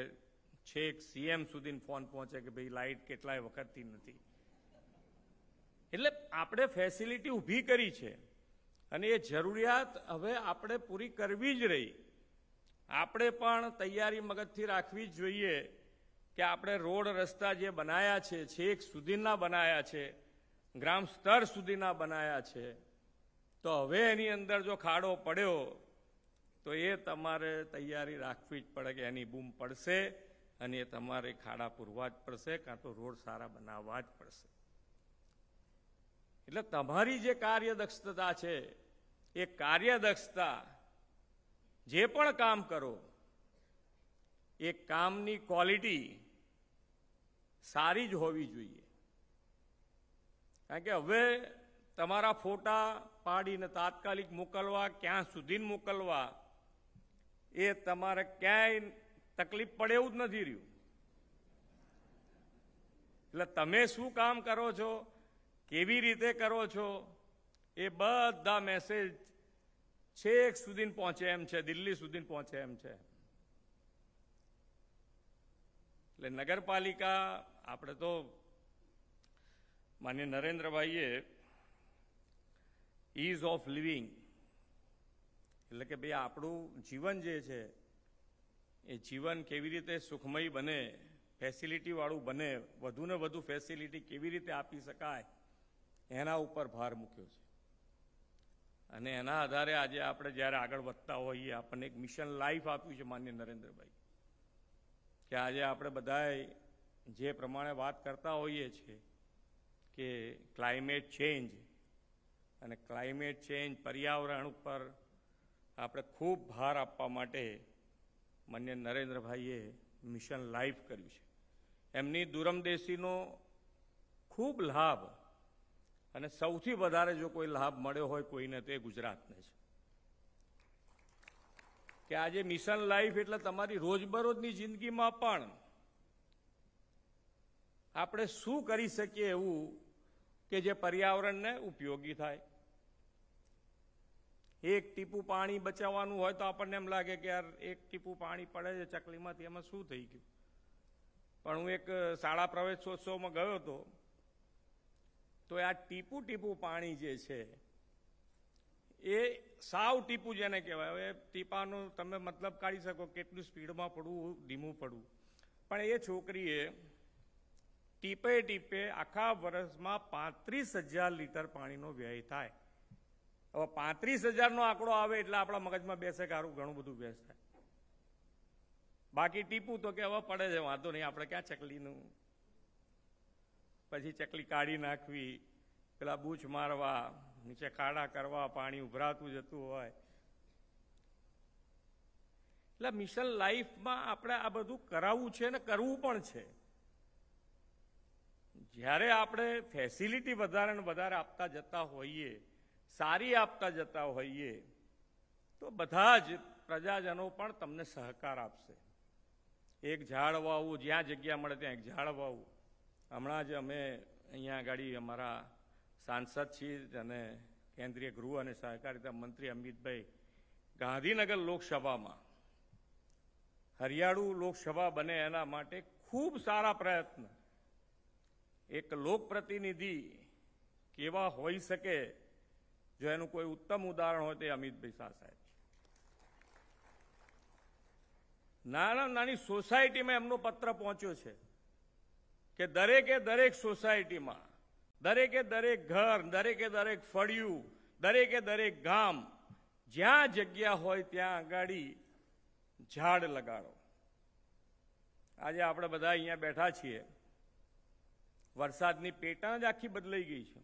D: છેક સીએમ સુધી ફોન પહોંચે કે ભાઈ લાઇટ કેટલાય વખતથી નથી એટલે આપણે ફેસિલિટી ઊભી કરી છે અને એ જરૂરિયાત હવે આપણે પૂરી કરવી જ રહી આપણે પણ તૈયારી મગજથી રાખવી જ જોઈએ કે આપણે રોડ રસ્તા જે બનાયા છે છેક સુધીના બનાયા છે ગ્રામ સ્તર સુધીના બનાયા છે તો હવે એની અંદર જો ખાડો પડ્યો તો એ તમારે તૈયારી રાખવી જ પડે કે એની બૂમ પડશે અને એ તમારે ખાડા પૂરવા જ પડશે કાં તો રોડ સારા બનાવવા જ પડશે એટલે તમારી જે કાર્યદક્ષતા છે એ કાર્યદક્ષતા જે પણ કામ કરો એ કામની ક્વોલિટી સારી જ હોવી જોઈએ કારણ કે હવે તમારા ફોટા પાડીને તાત્કાલિક મોકલવા ક્યાં સુધી મોકલવા એ તમારે ક્યાંય તકલીફ પડે એવું જ નથી રહ્યું એટલે તમે શું કામ કરો છો કેવી રીતે કરો છો એ બધા મેસેજ છેક સુધી પહોંચે એમ છે દિલ્હી સુધી પહોંચે એમ છે એટલે નગરપાલિકા આપણે તો માન્ય નરેન્દ્રભાઈએ ઇઝ ઓફ લિવિંગ એટલે કે ભાઈ આપણું જીવન જે છે એ જીવન કેવી રીતે સુખમય બને ફેસિલિટીવાળું બને વધુને વધુ ફેસિલિટી કેવી રીતે આપી શકાય એના ઉપર ભાર મૂક્યો છે અને એના આધારે આજે આપણે જ્યારે આગળ વધતા હોઈએ આપણને એક મિશન લાઈફ આપ્યું છે માન્ય નરેન્દ્રભાઈ કે આજે આપણે બધાએ જે પ્રમાણે વાત કરતા હોઈએ છીએ કે ક્લાઇમેટ ચેન્જ અને ક્લાઇમેટ ચેન્જ પર્યાવરણ ઉપર આપણે ખૂબ ભાર આપવા માટે માન્ય નરેન્દ્રભાઈએ મિશન લાઈફ કર્યું છે એમની દૂરમદેશીનો ખૂબ લાભ અને સૌથી વધારે જો કોઈ લાભ મળ્યો હોય કોઈને તો એ ગુજરાતને છે કે આજે મિશન લાઈફ એટલે તમારી રોજબરોજની જિંદગીમાં પણ આપણે શું કરી શકીએ એવું કે જે પર્યાવરણને ઉપયોગી થાય એક ટીપું પાણી બચાવવાનું હોય તો આપણને એમ લાગે કે યાર એક ટીપું પાણી પડે છે ચકલીમાંથી એમાં શું થઈ ગયું પણ હું એક શાળા પ્રવેશોત્સવમાં ગયો હતો તો આ ટીપુ ટીપુ પાણી જે છે એ સાવ ટીપું જેને કહેવાય હવે ટીપાનું તમે મતલબ કાઢી શકો કેટલું સ્પીડમાં પડવું ધીમું પડવું પણ એ છોકરીએ ટીપે ટીપે આખા વર્ષમાં પાંત્રીસ હજાર લીટર પાણીનો વ્યય થાય હવે પાંત્રીસ હજારનો આંકડો આવે એટલે આપણા મગજમાં બેસે કે આરું ઘણું બધું વ્યય થાય બાકી ટીપું તો કે હવે પડે છે વાંધો નહીં આપણે ક્યાં ચકલીનું પછી ચકલી કાઢી નાખવી પેલા બૂછ મારવા નીચે કાળા કરવા પાણી ઉભરાતું જતું હોય એટલે મિશન લાઈફમાં આપણે આ બધું કરાવવું છે ને કરવું પણ છે જ્યારે આપણે ફેસિલિટી વધારે ને વધારે આપતા જતા હોઈએ સારી આપતા જતા હોઈએ તો બધા જ પ્રજાજનો પણ તમને સહકાર આપશે એક ઝાડ વાવવું જ્યાં જગ્યા મળે ત્યાં એક ઝાડ વાવવું હમણાં જ અમે અહીંયા આગળ અમારા સાંસદ છીએ અને કેન્દ્રીય ગૃહ અને સહકારિતા મંત્રી અમિતભાઈ ગાંધીનગર લોકસભામાં હરિયાળુ લોકસભા બને એના માટે ખૂબ સારા પ્રયત્ન એક લોકપ્રતિનિધિ કેવા હોઈ શકે જો એનું કોઈ ઉત્તમ ઉદાહરણ હોય તે અમિતભાઈ શાહ સાહેબ નાના નાની સોસાયટીમાં એમનો પત્ર પહોંચ્યો છે કે દરેકે દરેક સોસાયટીમાં દરેકે દરેક ઘર દરેકે દરેક ફળિયું દરેકે દરેક ગામ જ્યાં જગ્યા હોય ત્યાં આગાડી ઝાડ લગાડો આજે આપણે બધા અહીંયા બેઠા છીએ વરસાદની પેટા જ આખી બદલાઈ ગઈ છે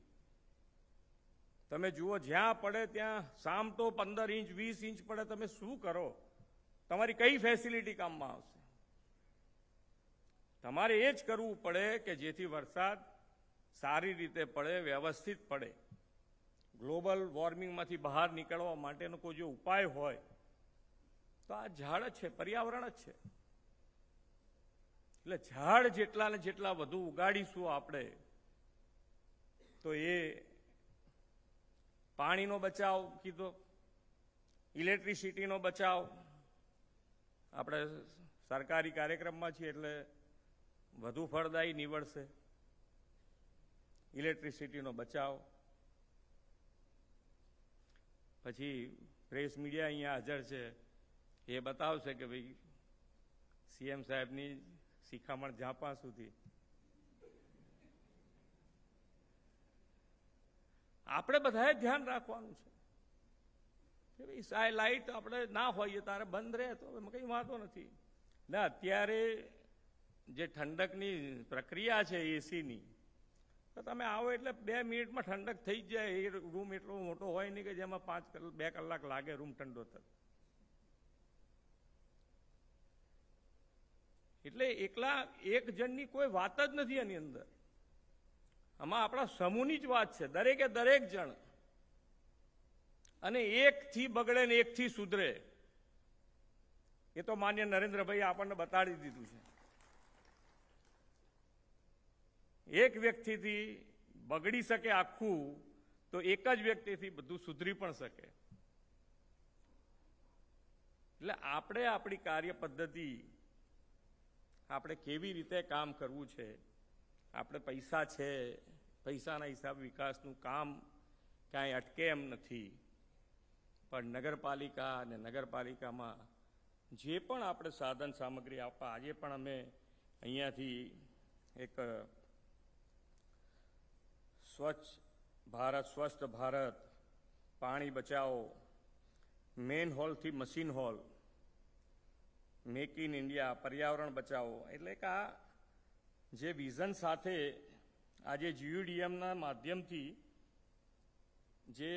D: તમે જુઓ જ્યાં પડે ત્યાં સામ તો પંદર ઇંચ વીસ ઇંચ પડે તમે શું કરો તમારી કઈ ફેસિલિટી કામમાં આવશે તમારે એ જ કરવું પડે કે જેથી વરસાદ સારી રીતે પડે વ્યવસ્થિત પડે ગ્લોબલ વોર્મિંગમાંથી બહાર નીકળવા માટેનો કોઈ જો ઉપાય હોય તો આ ઝાડ જ છે પર્યાવરણ જ છે એટલે ઝાડ જેટલા ને જેટલા વધુ ઉગાડીશું આપણે તો એ પાણીનો બચાવ કીધો ઇલેક્ટ્રિસિટીનો બચાવ આપણે સરકારી કાર્યક્રમમાં છીએ એટલે વધુ ફળદાયી નીવડશે ઇલેક્ટ્રિસિટીનો બચાવ પછી પ્રેસ મીડિયા અહીંયા હાજર છે એ બતાવશે કે ભાઈ સીએમ સાહેબની શિખામણ ઝાંપા સુધી આપણે બધાએ ધ્યાન રાખવાનું છે કે ભાઈ સાય લાઇટ આપણે ના હોઈએ તારે બંધ રહે તો એમાં કંઈ વાંધો નથી ના અત્યારે જે ઠંડકની પ્રક્રિયા છે એસીની તો તમે આવો એટલે બે મિનિટમાં ઠંડક થઈ જ જાય એ રૂમ એટલો મોટો હોય નહીં કે જેમાં પાંચ બે કલાક લાગે રૂમ ઠંડો થતો એટલે એકલા એક જણની કોઈ વાત જ નથી એની અંદર આમાં આપણા સમૂહની જ વાત છે દરેકે દરેક જણ અને એકથી બગડે ને એકથી સુધરે એ તો માન્ય નરેન્દ્રભાઈ આપણને બતાડી દીધું છે એક વ્યક્તિથી બગડી શકે આખું તો એક જ વ્યક્તિથી બધું સુધરી પણ શકે એટલે આપણે આપણી કાર્ય પદ્ધતિ આપણે કેવી રીતે કામ કરવું છે આપણે પૈસા છે પૈસાના હિસાબ વિકાસનું કામ ક્યાંય અટકે એમ નથી પણ નગરપાલિકા અને નગરપાલિકામાં જે પણ આપણે સાધન સામગ્રી આપવા આજે પણ અમે અહીંયાથી એક સ્વચ્છ ભારત સ્વસ્થ ભારત પાણી બચાવો મેન હોલથી machine hole make in India પર્યાવરણ બચાવો એટલે કે આ જે વિઝન સાથે આજે જીયુડીએમના માધ્યમથી જે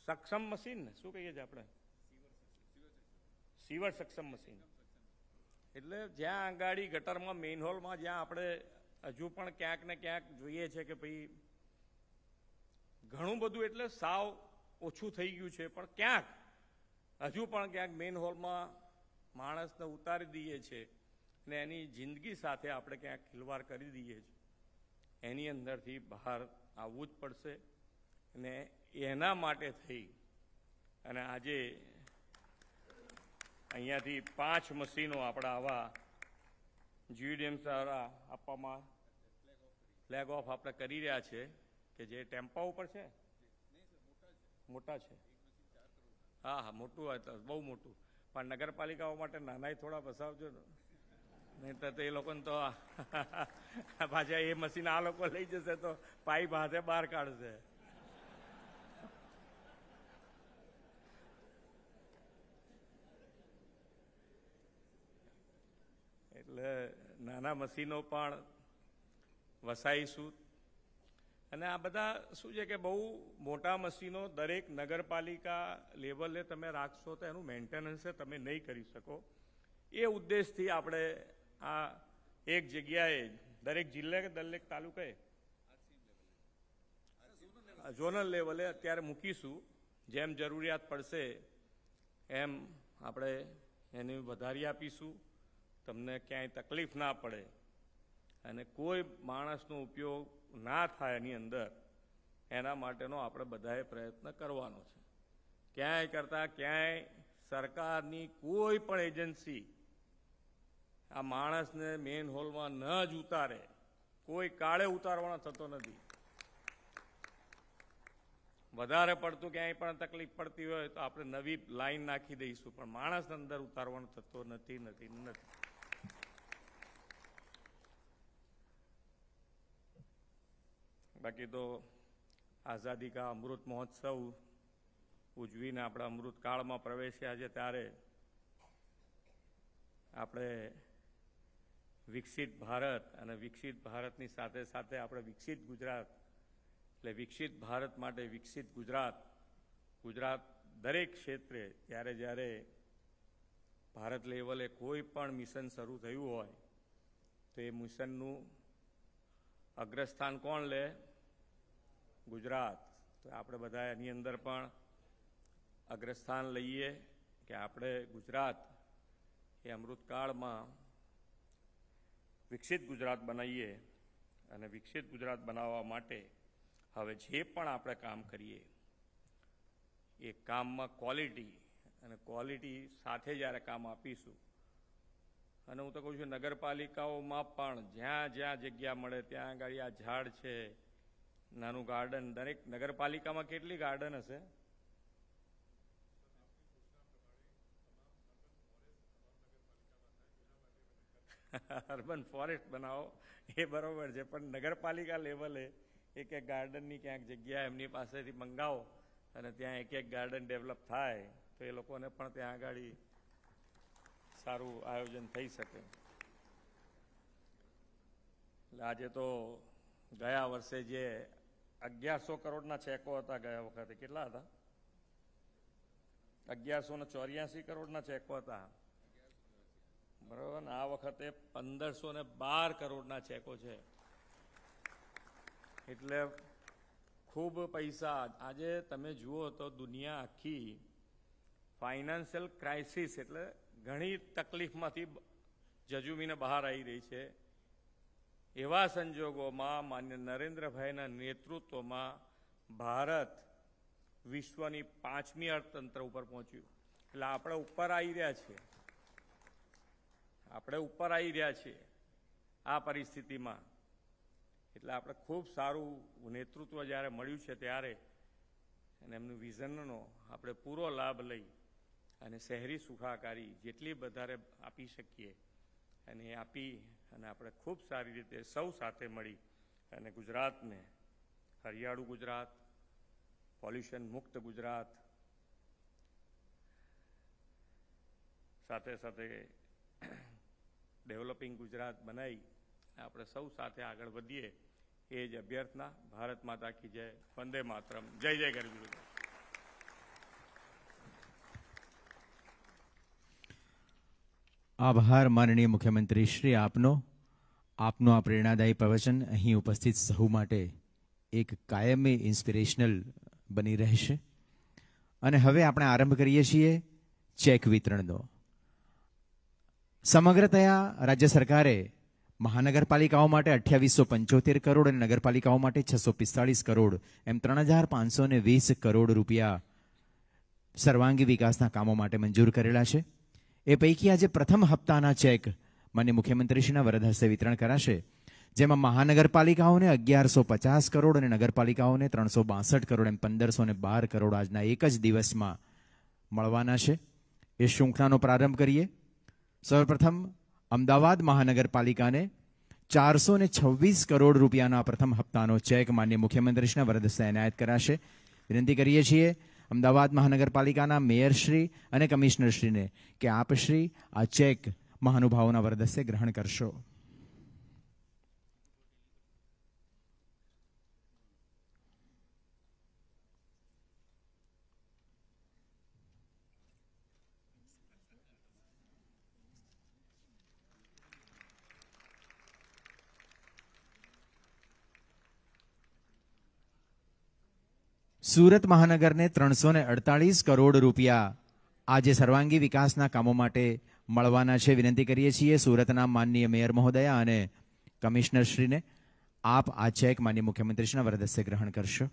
D: સક્ષમ મશીન ને શું કહીએ છીએ આપણે સીવર સક્ષમ મશીન એટલે જ્યાં આંગાડી ગટરમાં મેઇન હોલમાં જ્યાં આપણે હજુ પણ ક્યાંક ને ક્યાંક જોઈએ છે કે ભાઈ ઘણું બધું એટલે સાવ ઓછું થઈ ગયું છે પણ ક્યાંક હજુ પણ ક્યાંક મેઇન હોલમાં માણસને ઉતારી દઈએ છીએ અને એની જિંદગી સાથે આપણે ક્યાંક ખિલવાડ કરી દઈએ છીએ એની અંદરથી બહાર આવવું જ પડશે અને એના માટે થઈ અને આજે અહીંયાથી પાંચ મશીનો આપણા આવા જીયુડીએમ દ્વારા આપવામાં ફ્લેગ ઓફ આપણે કરી રહ્યા છે કે જે ટેમ્પા ઉપર છે મોટા છે હા હા મોટું હોય તો બહુ મોટું પણ નગરપાલિકાઓ માટે નાનાય થોડા વસાવજો ને નહીં તો એ લોકોને તો પાછા એ મશીન આ લોકો લઈ જશે તો પાઇપ હાથે બહાર કાઢશે એટલે નાના મશીનો પણ વસાઈશું અને આ બધા શું છે કે બહુ મોટા મશીનો દરેક નગરપાલિકા લેવલે તમે રાખશો તો એનું મેન્ટેનન્સ તમે નહીં કરી શકો એ ઉદ્દેશથી આપણે આ એક જગ્યાએ દરેક જિલ્લે કે દરેક તાલુકાએ ઝોનલ લેવલે અત્યારે મૂકીશું જેમ જરૂરિયાત પડશે એમ આપણે એની વધારી આપીશું તમને ક્યાંય તકલીફ ના પડે અને કોઈ માણસનો ઉપયોગ ના થાય એની અંદર એના માટેનો આપણે બધાએ પ્રયત્ન કરવાનો છે ક્યાંય કરતાં ક્યાંય સરકારની કોઈ પણ એજન્સી આ માણસને મેન હોલમાં ન જ ઉતારે કોઈ કાળે ઉતારવાનો થતો નથી વધારે પડતું ક્યાંય પણ તકલીફ પડતી હોય તો આપણે નવી લાઈન નાખી દઈશું પણ માણસ અંદર ઉતારવાનો થતો નથી નથી નથી બાકી તો આઝાદી કા અમૃત મહોત્સવ ઉજવીને આપણા અમૃતકાળમાં પ્રવેશ્યા છે ત્યારે આપણે વિકસિત ભારત અને વિકસિત ભારતની સાથે સાથે આપણે વિકસિત ગુજરાત એટલે વિકસિત ભારત માટે વિકસિત ગુજરાત ગુજરાત દરેક ક્ષેત્રે ત્યારે જ્યારે ભારત લેવલે કોઈ પણ મિશન શરૂ થયું હોય તો એ મિશનનું અગ્રસ્થાન કોણ લે ગુજરાત તો આપણે બધા એની અંદર પણ અગ્રસ્થાન લઈએ કે આપણે ગુજરાત એ અમૃતકાળમાં વિકસિત ગુજરાત બનાવીએ અને વિકસિત ગુજરાત બનાવવા માટે હવે જે પણ આપણે કામ કરીએ એ કામમાં ક્વોલિટી અને ક્વોલિટી સાથે જ્યારે કામ આપીશું અને હું તો કહું છું નગરપાલિકાઓમાં પણ જ્યાં જ્યાં જગ્યા મળે ત્યાં આગળ આ ઝાડ છે નાનું ગાર્ડન દરેક નગરપાલિકામાં કેટલી ગાર્ડન હશે અર્બન ફોરેસ્ટ બનાવો એ બરોબર છે પણ નગરપાલિકા લેવલે એક એક ગાર્ડનની ક્યાંક જગ્યા એમની પાસેથી મંગાવો અને ત્યાં એક એક ગાર્ડન ડેવલપ થાય તો એ લોકોને પણ ત્યાં આગળ સારું આયોજન થઈ શકે એટલે આજે તો ગયા વર્ષે જે અગિયારસો કરોડના ચેકો હતા ગયા વખતે કેટલા હતા અગિયારસો ને ચોર્યાસી કરોડના ચેકો હતા બરાબર ને આ વખતે પંદરસો ને બાર કરોડના ચેકો છે એટલે ખૂબ પૈસા આજે તમે જુઓ તો દુનિયા આખી ફાઇનાન્શિયલ ક્રાઇસિસ એટલે ઘણી તકલીફમાંથી જજુમીને બહાર આવી રહી છે એવા સંજોગોમાં માન્ય નરેન્દ્રભાઈના નેતૃત્વમાં ભારત વિશ્વની પાંચમી અર્થતંત્ર ઉપર પહોંચ્યું એટલે આપણે ઉપર આવી રહ્યા છીએ આપણે ઉપર આવી રહ્યા છીએ આ પરિસ્થિતિમાં એટલે આપણે ખૂબ સારું નેતૃત્વ જ્યારે મળ્યું છે ત્યારે અને એમનું વિઝનનો આપણે પૂરો લાભ લઈ અને શહેરી સુખાકારી જેટલી વધારે આપી શકીએ અને આપી અને આપણે ખૂબ સારી રીતે સૌ સાથે મળી અને ગુજરાતને હરિયાળું ગુજરાત પોલ્યુશન મુક્ત ગુજરાત સાથે સાથે ડેવલપિંગ ગુજરાત બનાવી આપણે સૌ સાથે આગળ વધીએ એ જ અભ્યર્થના ભારત માતા કી જય વંદે માતરમ જય જય ગરવી
B: આભાર માનનીય મુખ્યમંત્રી શ્રી આપનો આપનું આ પ્રેરણાદાયી પ્રવચન અહીં ઉપસ્થિત સહુ માટે એક કાયમી ઇન્સ્પિરેશનલ બની રહેશે અને હવે આપણે આરંભ કરીએ છીએ ચેક વિતરણનો સમગ્રતયા રાજ્ય સરકારે મહાનગરપાલિકાઓ માટે અઠ્યાવીસો પંચોતેર કરોડ અને નગરપાલિકાઓ માટે છસો પિસ્તાળીસ કરોડ એમ ત્રણ હજાર પાંચસો વીસ કરોડ રૂપિયા સર્વાંગી વિકાસના કામો માટે મંજૂર કરેલા છે એ પૈકી આજે પ્રથમ હપ્તાના ચેક માન્ય મુખ્યમંત્રીશ્રીના વરદ હસ્તે વિતરણ કરાશે જેમાં મહાનગરપાલિકાઓને અગિયારસો પચાસ કરોડ અને નગરપાલિકાઓને ત્રણસો બાસઠ કરોડ એમ પંદરસો ને બાર કરોડ આજના એક જ દિવસમાં મળવાના છે એ શૃંખલાનો પ્રારંભ કરીએ સર્વપ્રથમ અમદાવાદ મહાનગરપાલિકાને ચારસો ને છવ્વીસ કરોડ રૂપિયાના પ્રથમ હપ્તાનો ચેક માન્ય મુખ્યમંત્રીશ્રીના વરદ હસ્તે એનાયત કરાશે વિનંતી કરીએ છીએ અમદાવાદ મહાનગરપાલિકાના મેયરશ્રી અને કમિશનરશ્રીને કે આપશ્રી આ ચેક મહાનુભાવોના વરદસ્તે ગ્રહણ કરશો સુરત મહાનગરને ત્રણસો ને અડતાળીસ કરોડ રૂપિયા આજે સર્વાંગી વિકાસના કામો માટે મળવાના છે વિનંતી કરીએ છીએ સુરતના માનનીય મેયર મહોદયા અને કમિશનરશ્રીને આપ આ ચેક માન્ય મુખ્યમંત્રીશ્રીના વરદસ્ય ગ્રહણ કરશો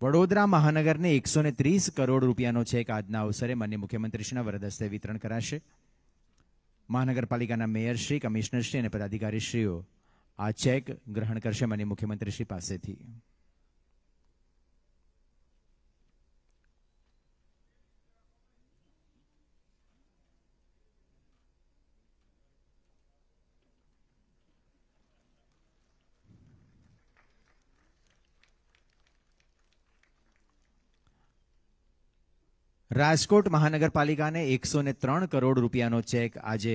B: વડોદરા મહાનગરને એકસો ને ત્રીસ કરોડ રૂપિયાનો છેક આજના અવસરે માન્ય મુખ્યમંત્રીશ્રીના વરદસ્તે વિતરણ કરાશે મહાનગરપાલિકાના મેયરશ્રી કમિશનરશ્રી અને પદાધિકારીશ્રીઓ આ ચેક ગ્રહણ કરશે માન્ય મુખ્યમંત્રીશ્રી પાસેથી રાજકોટ મહાનગરપાલિકાને એકસો ને ત્રણ કરોડ રૂપિયાનો ચેક આજે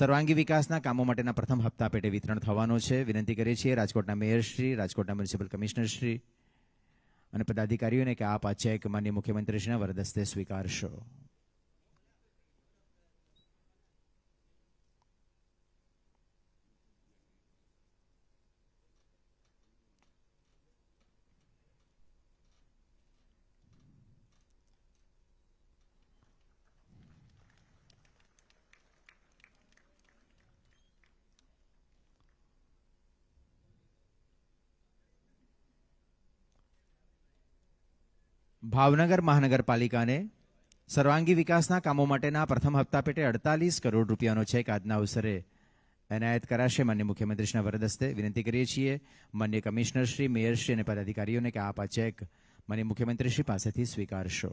B: સર્વાંગી વિકાસના કામો માટેના પ્રથમ હપ્તા પેટે વિતરણ થવાનો છે વિનંતી કરીએ છીએ રાજકોટના મેયરશ્રી રાજકોટના મ્યુનિસિપલ કમિશનરશ્રી અને પદાધિકારીઓને કે આપ આ ચેક માન્ય મુખ્યમંત્રીશ્રીના વરદસ્તે સ્વીકારશો ભાવનગર મહાનગરપાલિકાને સર્વાંગી વિકાસના કામો માટેના પ્રથમ હપ્તા પેટે અડતાલીસ કરોડ રૂપિયાનો ચેક આજના અવસરે એનાયત કરાશે માન્ય મુખ્યમંત્રીશ્રીના વરદસ્તે વિનંતી કરીએ છીએ માન્ય કમિશનરશ્રી મેયરશ્રી અને પદાધિકારીઓને કે આપ આ ચેક માન્ય મુખ્યમંત્રીશ્રી પાસેથી સ્વીકારશો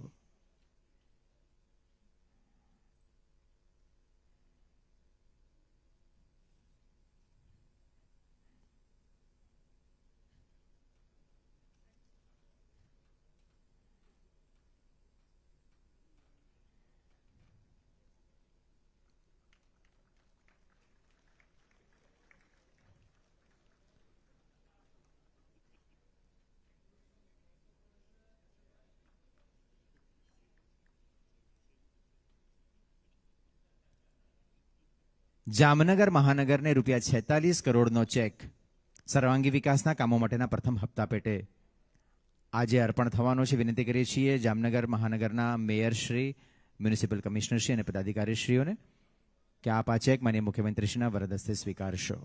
B: જામનગર મહાનગરને રૂપિયા છેતાલીસ કરોડનો ચેક સર્વાંગી વિકાસના કામો માટેના પ્રથમ હપ્તા પેટે આજે અર્પણ થવાનો છે વિનંતી કરીએ છીએ જામનગર મહાનગરના મેયરશ્રી મ્યુનિસિપલ કમિશનરશ્રી અને પદાધિકારીશ્રીઓને કે આપ આ ચેક માન્ય મુખ્યમંત્રીશ્રીના વરદસ્તે સ્વીકારશો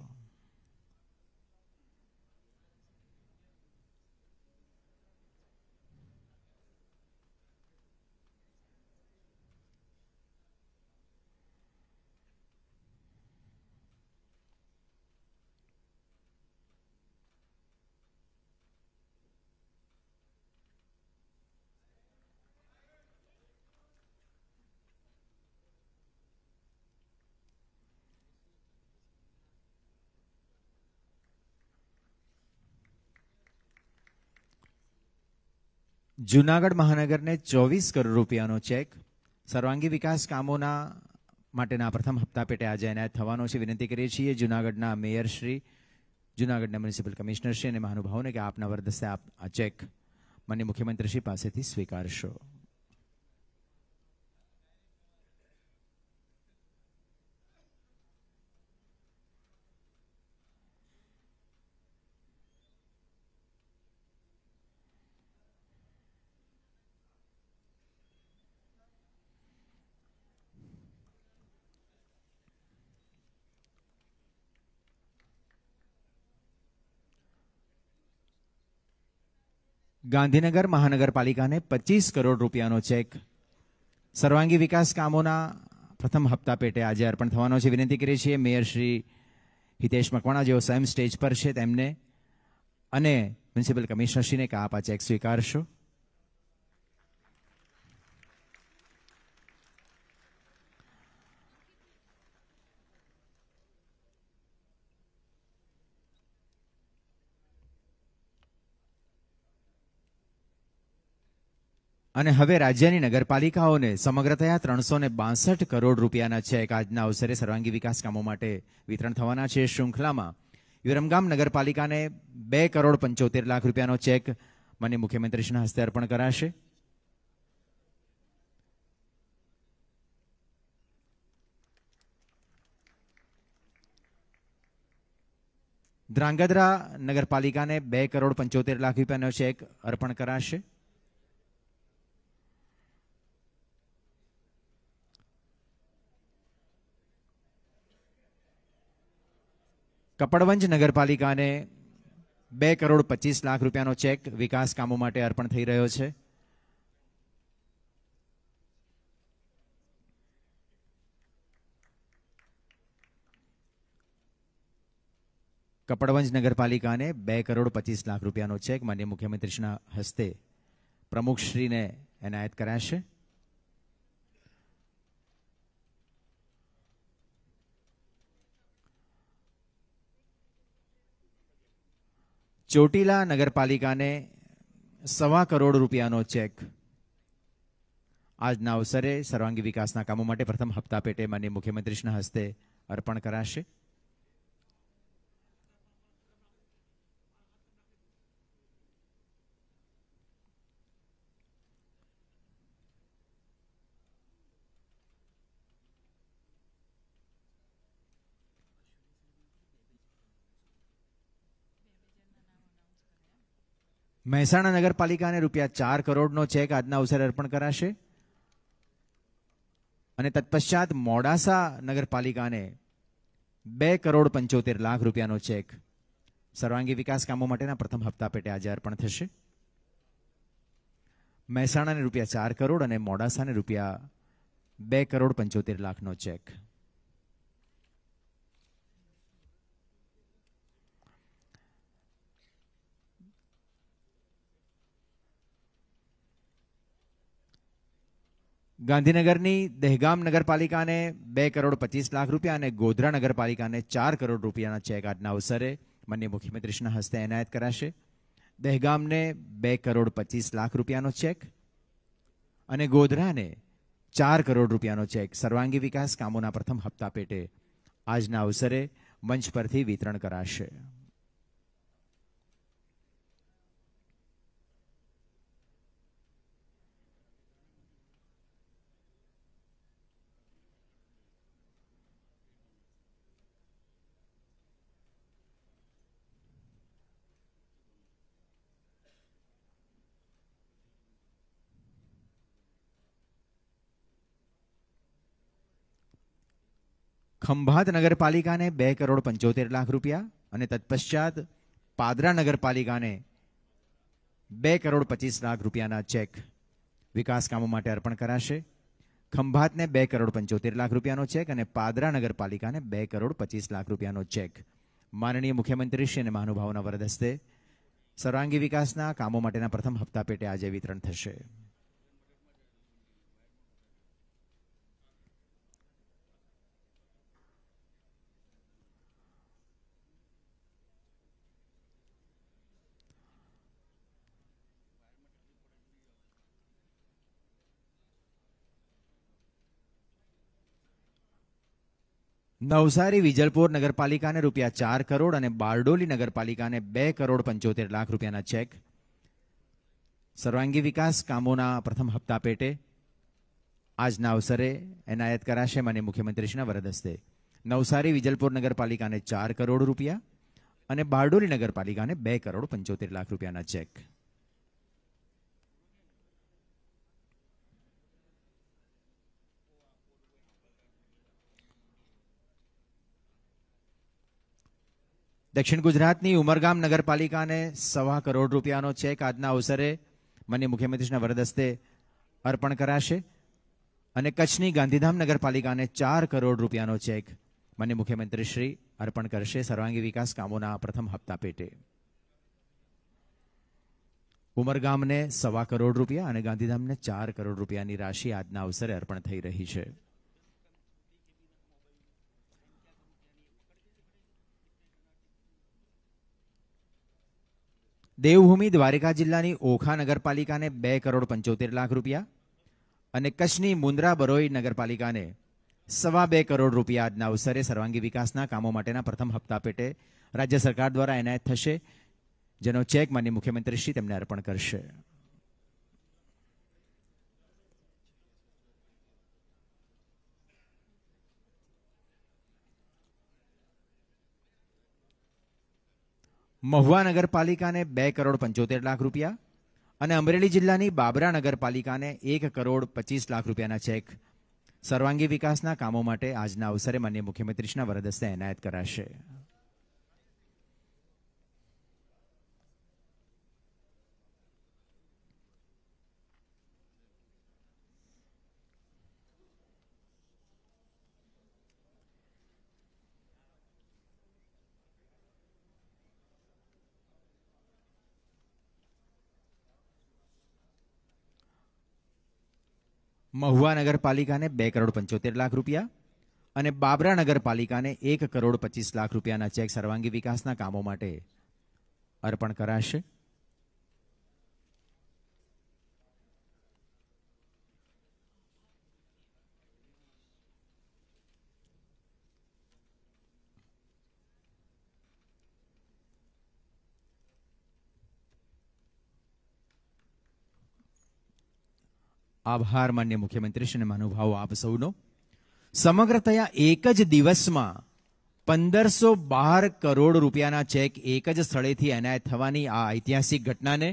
B: જૂનાગઢ મહાનગરને ચોવીસ કરોડ રૂપિયાનો ચેક સર્વાંગી વિકાસ કામોના માટેના પ્રથમ હપ્તા પેટે આજે એનાયત થવાનો છે વિનંતી કરીએ છીએ જૂનાગઢના મેયરશ્રી જૂનાગઢના મ્યુનિસિપલ કમિશનરશ્રી અને મહાનુભાવોને કે આપના વરદસ્તે આપ આ ચેક માન્ય મુખ્યમંત્રીશ્રી પાસેથી સ્વીકારશો ગાંધીનગર મહાનગરપાલિકાને પચીસ કરોડ રૂપિયાનો ચેક સર્વાંગી વિકાસ કામોના પ્રથમ હપ્તા પેટે આજે અર્પણ થવાનો છે વિનંતી કરીએ છીએ મેયર શ્રી હિતેશ મકવાણા જેઓ સ્વયં સ્ટેજ પર છે તેમને અને મ્યુનિસિપલ કમિશનરશ્રીને કે આપ આ ચેક સ્વીકારશો અને હવે રાજ્યની નગરપાલિકાઓને સમગ્રતયા ત્રણસો ને બાસઠ કરોડ રૂપિયાના ચેક આજના અવસરે સર્વાંગી વિકાસ કામો માટે વિતરણ થવાના છે શૃંખલામાં વિરમગામ નગરપાલિકાને બે કરોડ પંચોતેર લાખ રૂપિયાનો ચેક મને મુખ્યમંત્રીશ્રીના હસ્તે અર્પણ કરાશે ધ્રાંગધ્રા નગરપાલિકાને બે કરોડ પંચોતેર લાખ રૂપિયાનો ચેક અર્પણ કરાશે કપડવંજ નગરપાલિકાને બે કરોડ પચીસ લાખ રૂપિયાનો ચેક વિકાસ કામો માટે અર્પણ થઈ રહ્યો છે કપડવંજ નગરપાલિકાને બે કરોડ પચીસ લાખ રૂપિયાનો ચેક માન્ય મુખ્યમંત્રીશ્રીના હસ્તે પ્રમુખશ્રીને એનાયત કરાશે ચોટીલા નગરપાલિકાને સવા કરોડ રૂપિયાનો ચેક આજના અવસરે સર્વાંગી વિકાસના કામો માટે પ્રથમ હપ્તા પેટે માન્ય મુખ્યમંત્રીશ્રીના હસ્તે અર્પણ કરાશે મહેસાણા નગરપાલિકાને રૂપિયા ચાર કરોડનો ચેક આજના અવસરે અર્પણ કરાશે અને તત્પશ્ચાત મોડાસા નગરપાલિકાને બે કરોડ પંચોતેર લાખ રૂપિયાનો ચેક સર્વાંગી વિકાસ કામો માટેના પ્રથમ હપ્તા પેટે આજે અર્પણ થશે મહેસાણાને રૂપિયા ચાર કરોડ અને મોડાસાને રૂપિયા બે કરોડ પંચોતેર લાખનો ચેક ગાંધીનગરની દહેગામ નગરપાલિકાને બે કરોડ પચીસ લાખ રૂપિયા અને ગોધરા નગરપાલિકાને ચાર કરોડ રૂપિયાના ચેક આજના અવસરે માન્ય મુખ્યમંત્રીશ્રીના હસ્તે એનાયત કરાશે દહેગામને બે કરોડ પચીસ લાખ રૂપિયાનો ચેક અને ગોધરાને ચાર કરોડ રૂપિયાનો ચેક સર્વાંગી વિકાસ કામોના પ્રથમ હપ્તા પેટે આજના અવસરે મંચ પરથી વિતરણ કરાશે ખંભાત નગરપાલિકાને બે કરોડ પંચોતેર લાખ રૂપિયા અને તત્પશ્ચાત પાદરા નગરપાલિકાને બે કરોડ પચીસ લાખ રૂપિયાના ચેક વિકાસ કામો માટે અર્પણ કરાશે ખંભાતને બે કરોડ પંચોતેર લાખ રૂપિયાનો ચેક અને પાદરા નગરપાલિકાને બે કરોડ પચીસ લાખ રૂપિયાનો ચેક માનનીય મુખ્યમંત્રી શ્રી અને મહાનુભાવોના વરદ હસ્તે સર્વાંગી વિકાસના કામો માટેના પ્રથમ હપ્તા પેટે આજે વિતરણ થશે નવસારી વિજલપુર નગરપાલિકાને રૂપિયા ચાર કરોડ અને બારડોલી નગરપાલિકાને બે કરોડ પંચોતેર લાખ રૂપિયાના ચેક સર્વાંગી વિકાસ કામોના પ્રથમ હપ્તા પેટે આજના અવસરે એનાયત કરાશે મને મુખ્યમંત્રીશ્રીના વરદસ્તે નવસારી વિજલપુર નગરપાલિકાને ચાર કરોડ રૂપિયા અને બારડોલી નગરપાલિકાને બે કરોડ પંચોતેર લાખ રૂપિયાના ચેક દક્ષિણ ગુજરાતની ઉમરગામ નગરપાલિકાને સવા કરોડ રૂપિયાનો ચેક આજના અવસરે માન્ય મુખ્યમંત્રીના વરદસ્તે અર્પણ કરાશે અને કચ્છની ગાંધીધામ નગરપાલિકાને ચાર કરોડ રૂપિયાનો ચેક માન્ય મુખ્યમંત્રીશ્રી અર્પણ કરશે સર્વાંગી વિકાસ કામોના પ્રથમ હપ્તા પેટે ઉમરગામને સવા કરોડ રૂપિયા અને ગાંધીધામને ચાર કરોડ રૂપિયાની રાશિ આજના અવસરે અર્પણ થઈ રહી છે દેવભૂમિ દ્વારિકા જિલ્લાની ઓખા નગરપાલિકાને બે કરોડ પંચોતેર લાખ રૂપિયા અને કચ્છની મુન્દ્રા બરોઈ નગરપાલિકાને સવા બે કરોડ રૂપિયા આજના અવસરે સર્વાંગી વિકાસના કામો માટેના પ્રથમ હપ્તા પેટે રાજ્ય સરકાર દ્વારા એનાયત થશે જેનો ચેક માન્ય મુખ્યમંત્રીશ્રી તેમને અર્પણ કરશે મહુવા નગરપાલિકાને બે કરોડ પંચોતેર લાખ રૂપિયા અને અમરેલી જિલ્લાની બાબરા નગરપાલિકાને એક કરોડ પચીસ લાખ રૂપિયાના ચેક સર્વાંગી વિકાસના કામો માટે આજના અવસરે માન્ય મુખ્યમંત્રીશ્રીના વરદસ્તે એનાયત કરાશે મહુવા નગરપાલિકાને બે કરોડ પંચોતેર લાખ રૂપિયા અને બાબરા નગરપાલિકાને એક કરોડ પચીસ લાખ રૂપિયાના ચેક સર્વાંગી વિકાસના કામો માટે અર્પણ કરાશે આભાર માન્ય મુખ્યમંત્રી શ્રી મહાનુભાવો આપ સૌનો સમગ્રતયા એક જ દિવસમાં પંદરસો બાર કરોડ રૂપિયાના ચેક એક જ સ્થળેથી એનાયત થવાની આ ઐતિહાસિક ઘટનાને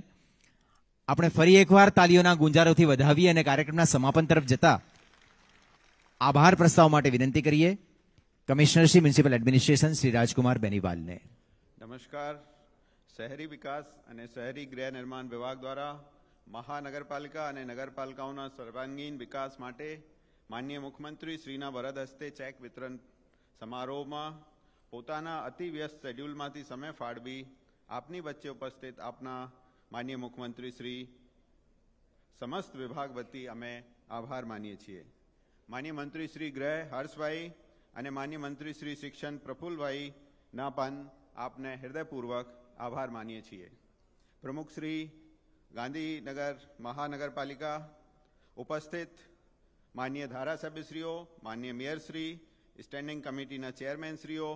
B: આપણે ફરી એકવાર તાલીઓના ગુંજારોથી વધાવી અને કાર્યક્રમના સમાપન તરફ જતા આભાર પ્રસ્તાવ માટે વિનંતી કરીએ commissioner Shri municipal administration Shri Rajkumar બેનીવાલને
F: નમસ્કાર શહેરી વિકાસ અને શહેરી ગૃહ નિર્માણ વિભાગ દ્વારા મહાનગરપાલિકા અને નગરપાલિકાઓના સર્વાંગીણ વિકાસ માટે માન્ય મુખ્યમંત્રી શ્રીના વરદ હસ્તે ચેક વિતરણ સમારોહમાં પોતાના અતિ વ્યસ્ત શેડ્યુલમાંથી સમય ફાળવી આપની વચ્ચે ઉપસ્થિત આપના માન્ય મુખ્યમંત્રી શ્રી સમસ્ત વિભાગ વતી અમે આભાર માનીએ છીએ માન્ય મંત્રી શ્રી ગ્રહ હર્ષભાઈ અને માન્ય મંત્રી શ્રી શિક્ષણ પ્રફુલભાઈ ના પણ આપને હૃદયપૂર્વક આભાર માનીએ છીએ પ્રમુખ શ્રી ગાંધીનગર મહાનગરપાલિકા ઉપસ્થિત માન્ય ધારાસભ્યશ્રીઓ માન્ય મેયરશ્રી સ્ટેન્ડિંગ કમિટીના ચેરમેનશ્રીઓ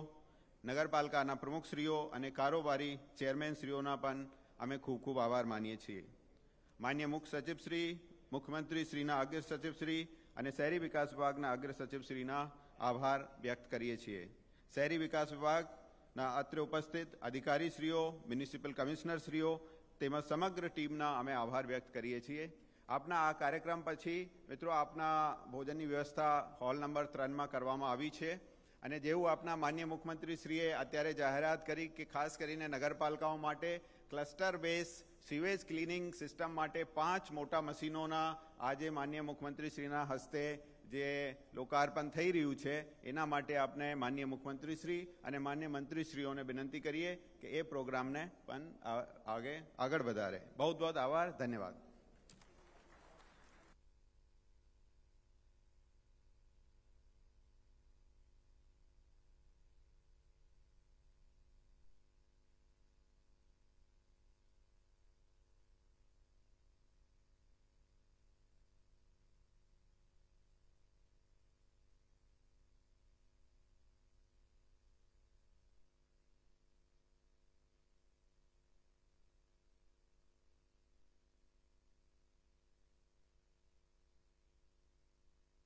F: નગરપાલિકાના પ્રમુખશ્રીઓ અને કારોબારી ચેરમેનશ્રીઓના પણ અમે ખૂબ ખૂબ આભાર માનીએ છીએ માન્ય મુખ્ય સચિવશ્રી મુખ્યમંત્રીશ્રીના અગ્ર સચિવશ્રી અને શહેરી વિકાસ વિભાગના અગ્ર સચિવશ્રીના આભાર વ્યક્ત કરીએ છીએ શહેરી વિકાસ વિભાગના અત્રે ઉપસ્થિત અધિકારીશ્રીઓ મ્યુનિસિપલ કમિશનરશ્રીઓ તેમાં સમગ્ર ટીમના અમે આભાર વ્યક્ત કરીએ છીએ આપના આ કાર્યક્રમ પછી મિત્રો આપના ભોજનની વ્યવસ્થા હોલ નંબર ત્રણમાં કરવામાં આવી છે અને જેવું આપના માન્ય મુખ્યમંત્રીશ્રીએ અત્યારે જાહેરાત કરી કે ખાસ કરીને નગરપાલિકાઓ માટે cluster base sewage cleaning system માટે પાંચ મોટા મશીનોના આજે માન્ય મુખ્યમંત્રીશ્રીના હસ્તે જે લોકાર્પણ થઈ રહ્યું છે એના માટે આપણે માન્ય મુખ્યમંત્રીશ્રી અને માન્ય મંત્રીશ્રીઓને વિનંતી કરીએ કે એ પ્રોગ્રામને પણ આગળ વધારે બહુ બહુ આભાર ધન્યવાદ